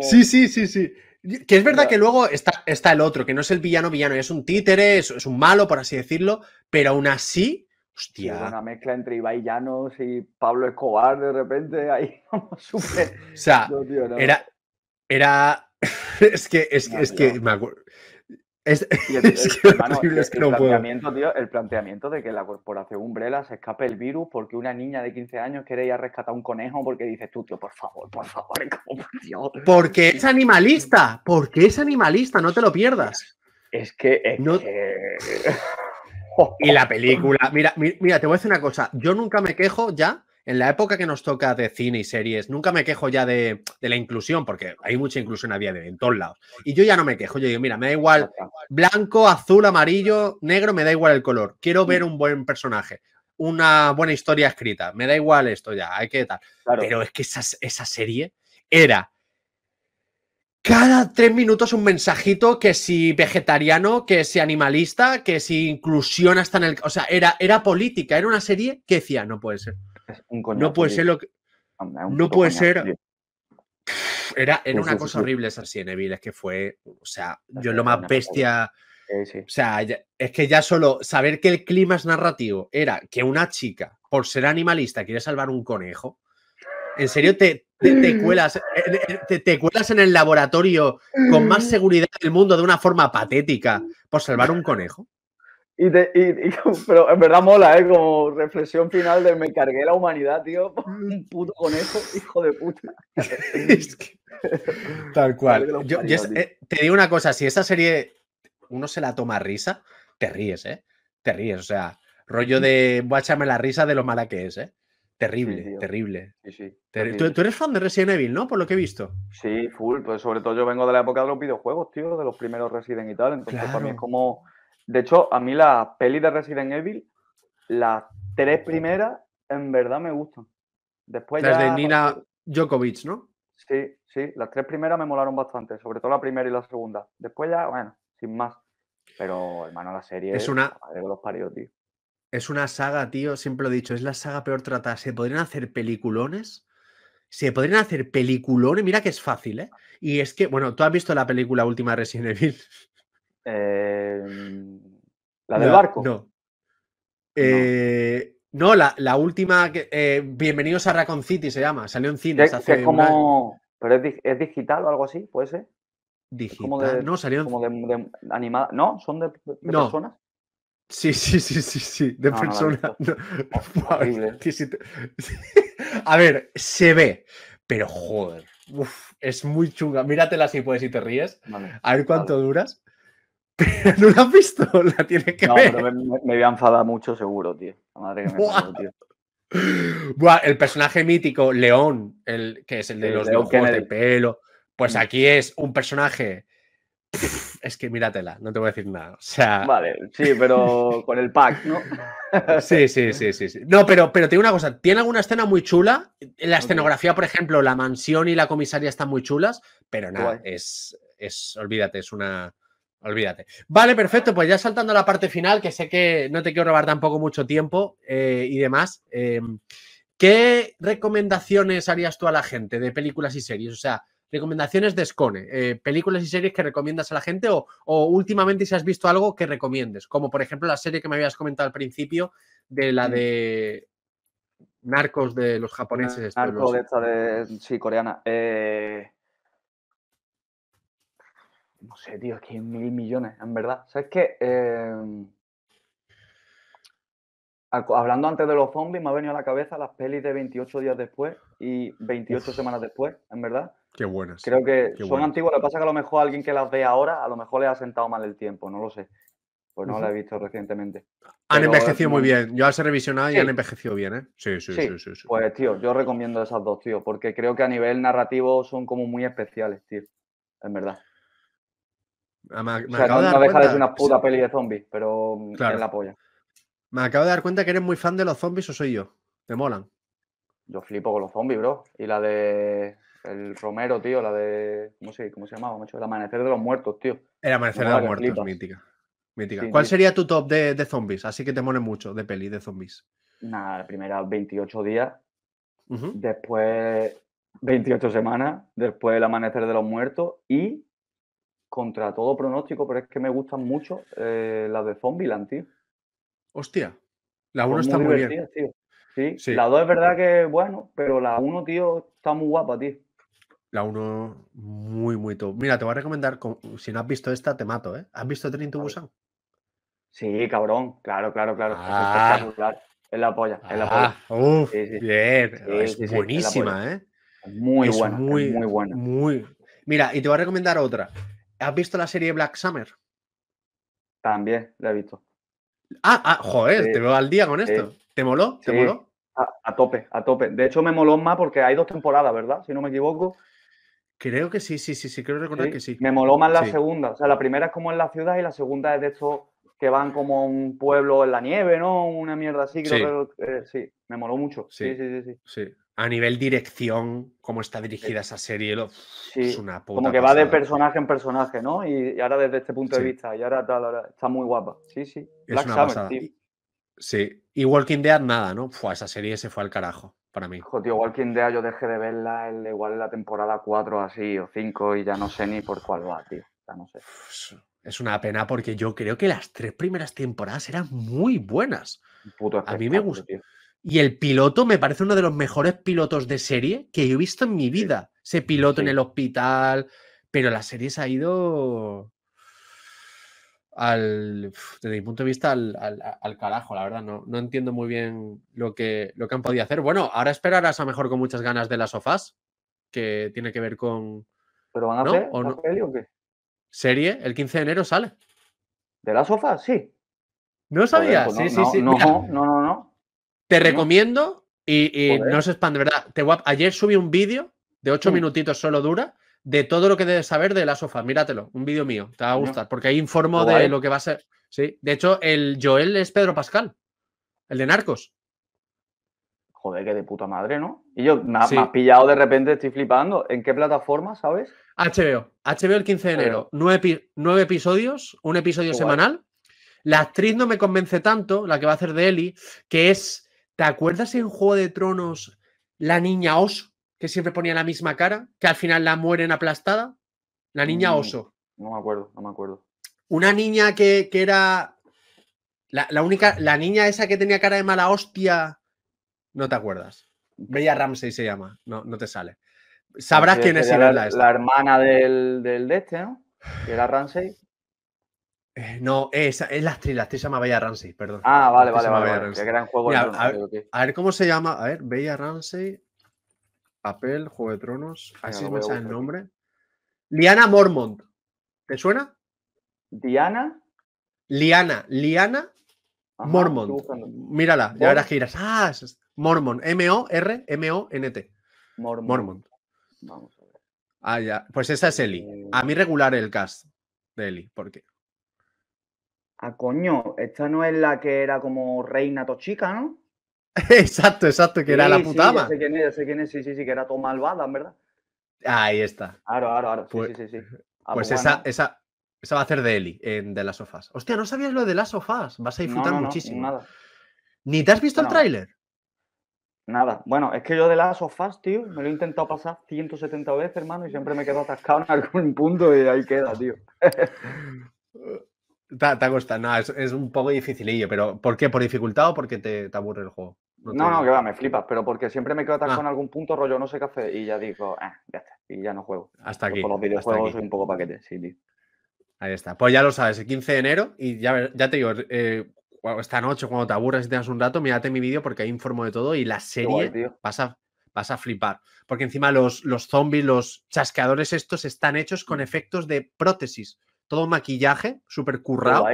Sí, sí, sí, sí. Que es verdad que luego está, está, el otro, que no es el villano villano, es un títere, es, un malo, por así decirlo, pero aún así, hostia. una mezcla entre Ibai Llanos y Pablo Escobar de repente, ahí como súper. O sea, era. Era. es que, es, es que me es, el, planteamiento, el planteamiento de que la corporación Umbrella se escape el virus porque una niña de 15 años quiere ir a rescatar un conejo porque dices tú, tío, por favor, por favor, Porque es animalista, porque es animalista, no te lo pierdas. Es que. y la película. Mira, mira, te voy a decir una cosa. Yo nunca me quejo ya en la época que nos toca de cine y series, nunca me quejo ya de, la inclusión, porque hay mucha inclusión a de en todos lados. Y yo ya no me quejo, yo digo, mira, me da igual blanco, azul, amarillo, negro, me da igual el color. Quiero ver un buen personaje, una buena historia escrita, me da igual esto ya, hay que tal. Pero es que esa, serie era cada tres minutos un mensajito que si vegetariano, que si animalista, que si inclusión hasta en el... O sea, era, era política, era una serie que decía, no puede ser no puede ser lo que. no puede ser. Era, una cosa horrible esa Evil, es que fue, o sea, yo lo más bestia. O sea, es que ya solo saber que el clima es narrativo era que una chica, por ser animalista, quiere salvar un conejo. En serio, te, cuelas, te, cuelas en el laboratorio con más seguridad del mundo de una forma patética por salvar un conejo. Y, pero en verdad mola, ¿eh? Como reflexión final de me cargué la humanidad, tío, un puto conejo, hijo de puta. tal cual. Eh, te digo una cosa, si esa serie uno se la toma risa, te ríes, ¿eh? Te ríes, o sea, rollo de echarme la risa de lo mala que es, ¿eh? Terrible, terrible. Sí, sí, ¿Tú, eres fan de Resident Evil, ¿no? Por lo que he visto. Sí, full. Pues sobre todo yo vengo de la época de los videojuegos, tío, de los primeros Resident y tal. Entonces también es como de hecho, a mí la peli de Resident Evil, las tres primeras, en verdad me gustan. Después las de Nina Djokovic, ¿no? Sí, sí, las tres primeras me molaron bastante, sobre todo la primera y la segunda. Después ya, bueno, sin más. Pero, hermano, la serie es una... de los tío. Es una saga, tío, siempre lo he dicho, es la saga peor tratada. ¿Se podrían hacer peliculones? Se podrían hacer peliculones, mira que es fácil, ¿eh? Y es que, bueno, tú has visto la película última de Resident Evil. Em, ¿La del barco? No. no, eh, la, última. Eh, Bienvenidos a Raccoon City se llama. Salió en cines. hace ¿Pero es, digital o algo así? ¿Puede ser? Digital. no, salió Como de, animada. ¿No? ¿Son de, personas? Sí, sí, sí, sí, sí, de personas oh, a ver, se ve, pero joder, es muy chunga. Míratela si puedes y te ríes. a ver cuánto duras. Pero no la has visto, la tienes que ver. me, voy a enfadar mucho seguro, tío. que me Buah, el personaje mítico, León, el, que es el de los de pelo. Pues mm. aquí es un personaje. es que míratela, no te voy a decir nada. O sea... Vale, sí, pero con el pack, ¿no? sí, sí, sí, sí, No, pero, pero te digo una cosa, tiene alguna escena muy chula. La escenografía, por ejemplo, la mansión y la comisaría están muy chulas, pero nada, es, es, olvídate, es una, Olvídate. Vale, perfecto. Pues ya saltando a la parte final, que sé que no te quiero robar tampoco mucho tiempo eh, y demás. Em, ¿Qué recomendaciones harías tú a la gente de películas y series? O sea, recomendaciones de Scone, eh, películas y series que recomiendas a la gente o, últimamente si has visto algo que recomiendes, como por ejemplo la serie que me habías comentado al principio de la de narcos de los japoneses. Este, narcos de esta de, sí, coreana. Eh, no sé, tío, es que mil millones, en verdad. sabes qué? Em, hablando antes de los zombies, me ha venido a la cabeza las pelis de 28 días después y 28 semanas después, en verdad. Qué buenas. Creo que son antiguas. Lo que pasa es que a lo mejor a alguien que las ve ahora, a lo mejor le ha sentado mal el tiempo, no lo sé. Pues no las he visto recientemente. Han envejecido muy bien. Yo las he revisionado y han envejecido bien, ¿eh? sí, sí sí, sí, sí, Pues, tío, yo recomiendo esas dos, tío, porque creo que a nivel narrativo son como muy especiales, tío. En verdad. Ah, me, acabo de de ser una puta peli de zombies, pero en la polla. Me acabo de dar cuenta que eres muy fan de los zombies o soy yo. ¿Te molan? Yo flipo con los zombies, bro. Y la de el Romero, tío, la de. ¿Cómo se, cómo se llamaba, El amanecer de los muertos, tío. El amanecer de los muertos, mítica. ¿Cuál sería tu top de, zombies? Así que te molen mucho de peli de zombies. Nada, la primera 28 días. Después 28 semanas. Después el amanecer de los muertos. Y contra todo pronóstico, pero es que me gustan mucho eh, las de Zombieland, tío. Hostia, la 1 está muy bien. Sí, la 2 es verdad que es bueno, pero la 1, tío, está muy guapa, tío. La 1, muy, muy top. Mira, te voy a recomendar, si no has visto esta, te mato, ¿eh? ¿Has visto Trin to Busan? Sí, cabrón, claro, claro, claro. Es ah. la polla, es la polla. Ah, uf, Bien, es buenísima, ¿eh? Muy buena, muy, muy buena. Mira, y te voy a recomendar otra. ¿Has visto la serie Black Summer? También la he visto. Ah, ah joder, te veo al día con esto. ¿Te moló? ¿Te moló? A, tope, a tope. De hecho, me moló más porque hay dos temporadas, ¿verdad? Si no me equivoco. Creo que sí, sí, sí, sí, creo recordar que sí. Me moló más la segunda. O sea, la primera es como en la ciudad y la segunda es de estos que van como un pueblo en la nieve, ¿no? Una mierda así, creo que eh, sí. Me moló mucho. sí, sí, sí. sí a nivel dirección, cómo está eh, dirigida esa serie, lo, es una puta Como que va de personaje en personaje, ¿no? Y, ahora desde este punto de vista, y ahora, está muy guapa. Sí, sí. es una sí. Y Walking Dead, nada, ¿no? esa serie se fue al carajo para mí. Ojo, Walking Dead yo dejé de verla el, igual en la temporada 4 así o 5 y ya no sé ni por cuál va, tío. Ya no sé. Es una pena porque yo creo que las tres primeras temporadas eran muy buenas. a mí me gustó. Y el piloto me parece uno de los mejores pilotos de serie que yo he visto en mi vida. Ese piloto en el hospital, pero la serie se ha ido al, desde mi punto de vista, al, carajo, la verdad. No, no, entiendo muy bien lo que, lo que han podido hacer. Bueno, ahora esperarás a mejor con muchas ganas de las sofás, que tiene que ver con. ¿Pero van a hacer ¿O no? o qué? Serie, el 15 de enero sale. ¿De las sofás? Sí. No sabía, sí, pues sí, sí. no, no, no. Te recomiendo, y, no se expande, ¿verdad? Te ayer subí un vídeo de 8 mm. minutitos solo dura de todo lo que debes saber de la sofá. Míratelo, un vídeo mío, te va a gustar, porque ahí informo de lo que va a ser. Sí, de hecho, el Joel es Pedro Pascal, el de Narcos. Joder, que de puta madre, ¿no? Y yo, me, pillado de repente, estoy flipando. ¿En qué plataforma, sabes? HBO, HBO el 15 de enero, nueve, episodios, un episodio semanal. La actriz no me convence tanto, la que va a hacer de Eli, que es ¿Te acuerdas en Juego de Tronos la niña oso, que siempre ponía la misma cara, que al final la mueren aplastada? La niña mm, oso. No me acuerdo, no me acuerdo. Una niña que, era. La, única. La niña esa que tenía cara de mala hostia. No te acuerdas. Bella Ramsey se llama. No, no te sale. Sabrás quién es la, la, hermana del, del de este, ¿no? Que era Ramsey. Eh, no, es la actriz, se llama Bella Ramsey, perdón. Ah, vale, vale, vale. gran juego. a, ver, a, cómo se llama. A ver, Bella Ramsey, papel, Juego de Tronos. Así me sale el nombre. Liana Mormont. ¿Te suena? ¿Diana? Liana, Liana Mormont. Mírala, ya verás que irás. Ah, es Mormont, M-O-R-M-O-N-T. Mormont. Vamos a ver. Ah, ya. Pues esa es Eli. A mí eh. regular el cast de Eli, qué? Ah, coño, esta no es la que era como reina tochica, ¿no? exacto, exacto, que era la putama. Sí, sí, sí, que era to' malvada, verdad. Ahí está. Claro, claro, claro. sí, pues sí, sí. Ah, pues, pues esa, esa, va a ser de Eli, de las sofás. Hostia, no sabías lo de las sofás. Vas a disfrutar muchísimo. nada. ¿Ni te has visto el tráiler? Nada. Bueno, es que yo de las sofás, tío, me lo he intentado pasar 170 veces, hermano, y siempre me quedo atascado en algún punto y ahí queda, tío. Te, ha costado, no, es, un poco dificilillo, pero ¿por qué? ¿Por dificultad o porque te, te aburre el juego? No, no, que va, me flipas, pero porque siempre me quedo atascado ah. en algún punto, rollo no sé qué hacer, y ya digo, ah, ya está, y ya no juego. Hasta pues aquí. los videojuegos soy un poco paquete, sí, Ahí está. Pues ya lo sabes, el 15 de enero, y ya, ya te digo, eh, esta noche, cuando te aburres y tengas un rato, mírate mi vídeo porque ahí informo de todo y la serie vas, a, flipar. Porque encima los, los zombies, los chasqueadores estos están hechos con mm. efectos de prótesis todo maquillaje, súper currado.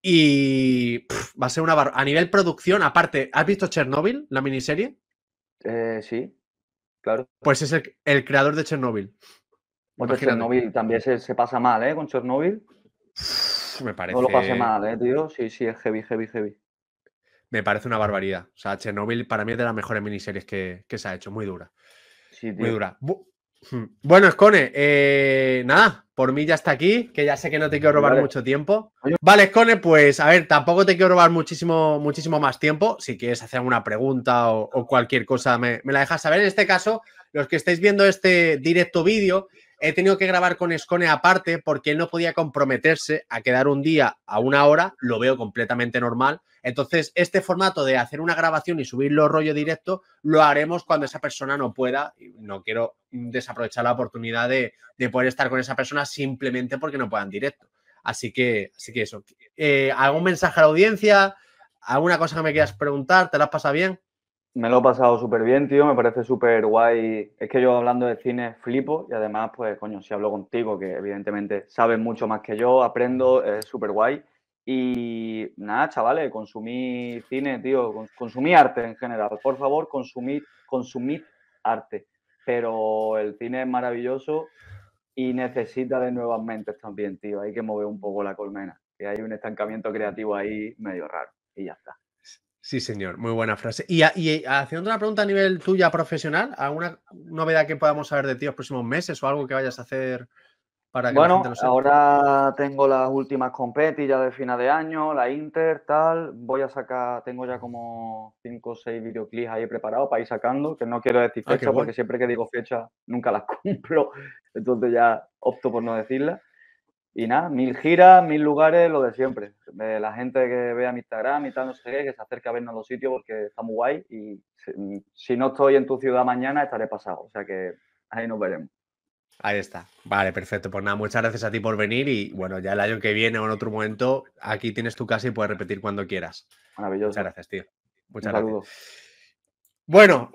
Y va a ser una A nivel producción, aparte, ¿has visto Chernobyl, la miniserie? Eh, sí, claro. Pues es el, creador de Chernobyl. Chernobyl también se, pasa mal, ¿eh? Con Chernobyl. Me parece. No lo pase mal, ¿eh, tío? Sí, sí, es heavy, heavy, heavy. Me parece una barbaridad. O sea, Chernobyl para mí es de las mejores miniseries que, se ha hecho. Muy dura. Sí, tío. Muy dura. Bueno, Escone, eh, nada, por mí ya está aquí, que ya sé que no te quiero robar mucho tiempo. Vale, Escone, pues a ver, tampoco te quiero robar muchísimo, muchísimo más tiempo. Si quieres hacer alguna pregunta o, cualquier cosa, me, me, la dejas saber. En este caso, los que estáis viendo este directo vídeo, He tenido que grabar con Escone aparte porque él no podía comprometerse a quedar un día a una hora, lo veo completamente normal. Entonces, este formato de hacer una grabación y subirlo rollo directo, lo haremos cuando esa persona no pueda. No quiero desaprovechar la oportunidad de, poder estar con esa persona simplemente porque no puedan directo. Así que, así que eso. Eh, ¿Algún mensaje a la audiencia? ¿Alguna cosa que me quieras preguntar? ¿Te la has pasado bien? me lo he pasado súper bien, tío, me parece súper guay. Es que yo hablando de cine flipo y además, pues, coño, si hablo contigo, que evidentemente sabes mucho más que yo, aprendo, es súper guay. Y nada, chavales, consumí cine, tío, consumí arte en general. Por favor, consumid, consumid arte. Pero el cine es maravilloso y necesita de nuevas mentes también, tío. Hay que mover un poco la colmena, que hay un estancamiento creativo ahí medio raro. Y ya está. Sí, señor, muy buena frase. Y, eh, haciendo una pregunta a nivel tuya profesional, ¿alguna novedad que podamos saber de ti los próximos meses o algo que vayas a hacer para que Bueno, la gente lo sepa? ahora tengo las últimas competi ya de fin de año, la Inter, tal. Voy a sacar, tengo ya como 5 o 6 videoclips ahí preparados para ir sacando, que no quiero decir ah, fecha porque siempre que digo fecha nunca las cumplo, entonces ya opto por no decirlas. Y nada, mil giras, mil lugares, lo de siempre. la gente que vea mi Instagram y tal, no sé qué, que se acerca a vernos los sitios porque está muy guay. Y si no estoy en tu ciudad mañana, estaré pasado. O sea que ahí nos veremos. Ahí está. Vale, perfecto. Pues nada, muchas gracias a ti por venir y bueno, ya el año que viene o en otro momento, aquí tienes tu casa y puedes repetir cuando quieras. Maravilloso. Muchas gracias, tío. Muchas gracias. bueno,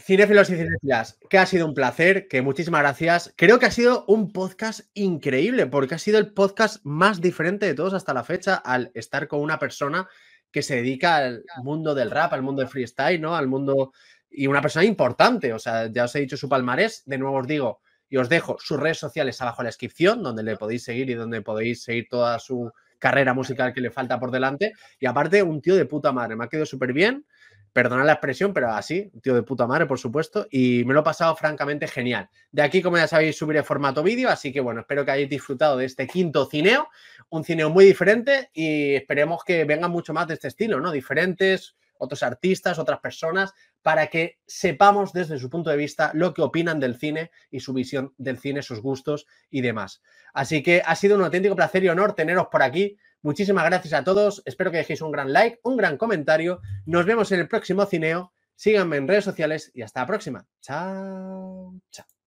Cinefilos y cinefilas, que ha sido un placer, que muchísimas gracias. Creo que ha sido un podcast increíble, porque ha sido el podcast más diferente de todos hasta la fecha al estar con una persona que se dedica al mundo del rap, al mundo del freestyle, ¿no? Al mundo y una persona importante, o sea, ya os he dicho su palmarés, de nuevo os digo y os dejo sus redes sociales abajo en la descripción, donde le podéis seguir y donde podéis seguir toda su carrera musical que le falta por delante. Y aparte, un tío de puta madre, me ha quedado súper bien perdonad la expresión, pero así, tío de puta madre, por supuesto, y me lo he pasado francamente genial. De aquí, como ya sabéis, subiré formato vídeo, así que bueno, espero que hayáis disfrutado de este quinto cineo, un cineo muy diferente y esperemos que vengan mucho más de este estilo, ¿no? Diferentes, otros artistas, otras personas, para que sepamos desde su punto de vista lo que opinan del cine y su visión del cine, sus gustos y demás. Así que ha sido un auténtico placer y honor teneros por aquí. Muchísimas gracias a todos. Espero que dejéis un gran like, un gran comentario. Nos vemos en el próximo cineo. Síganme en redes sociales y hasta la próxima. Chao, chao.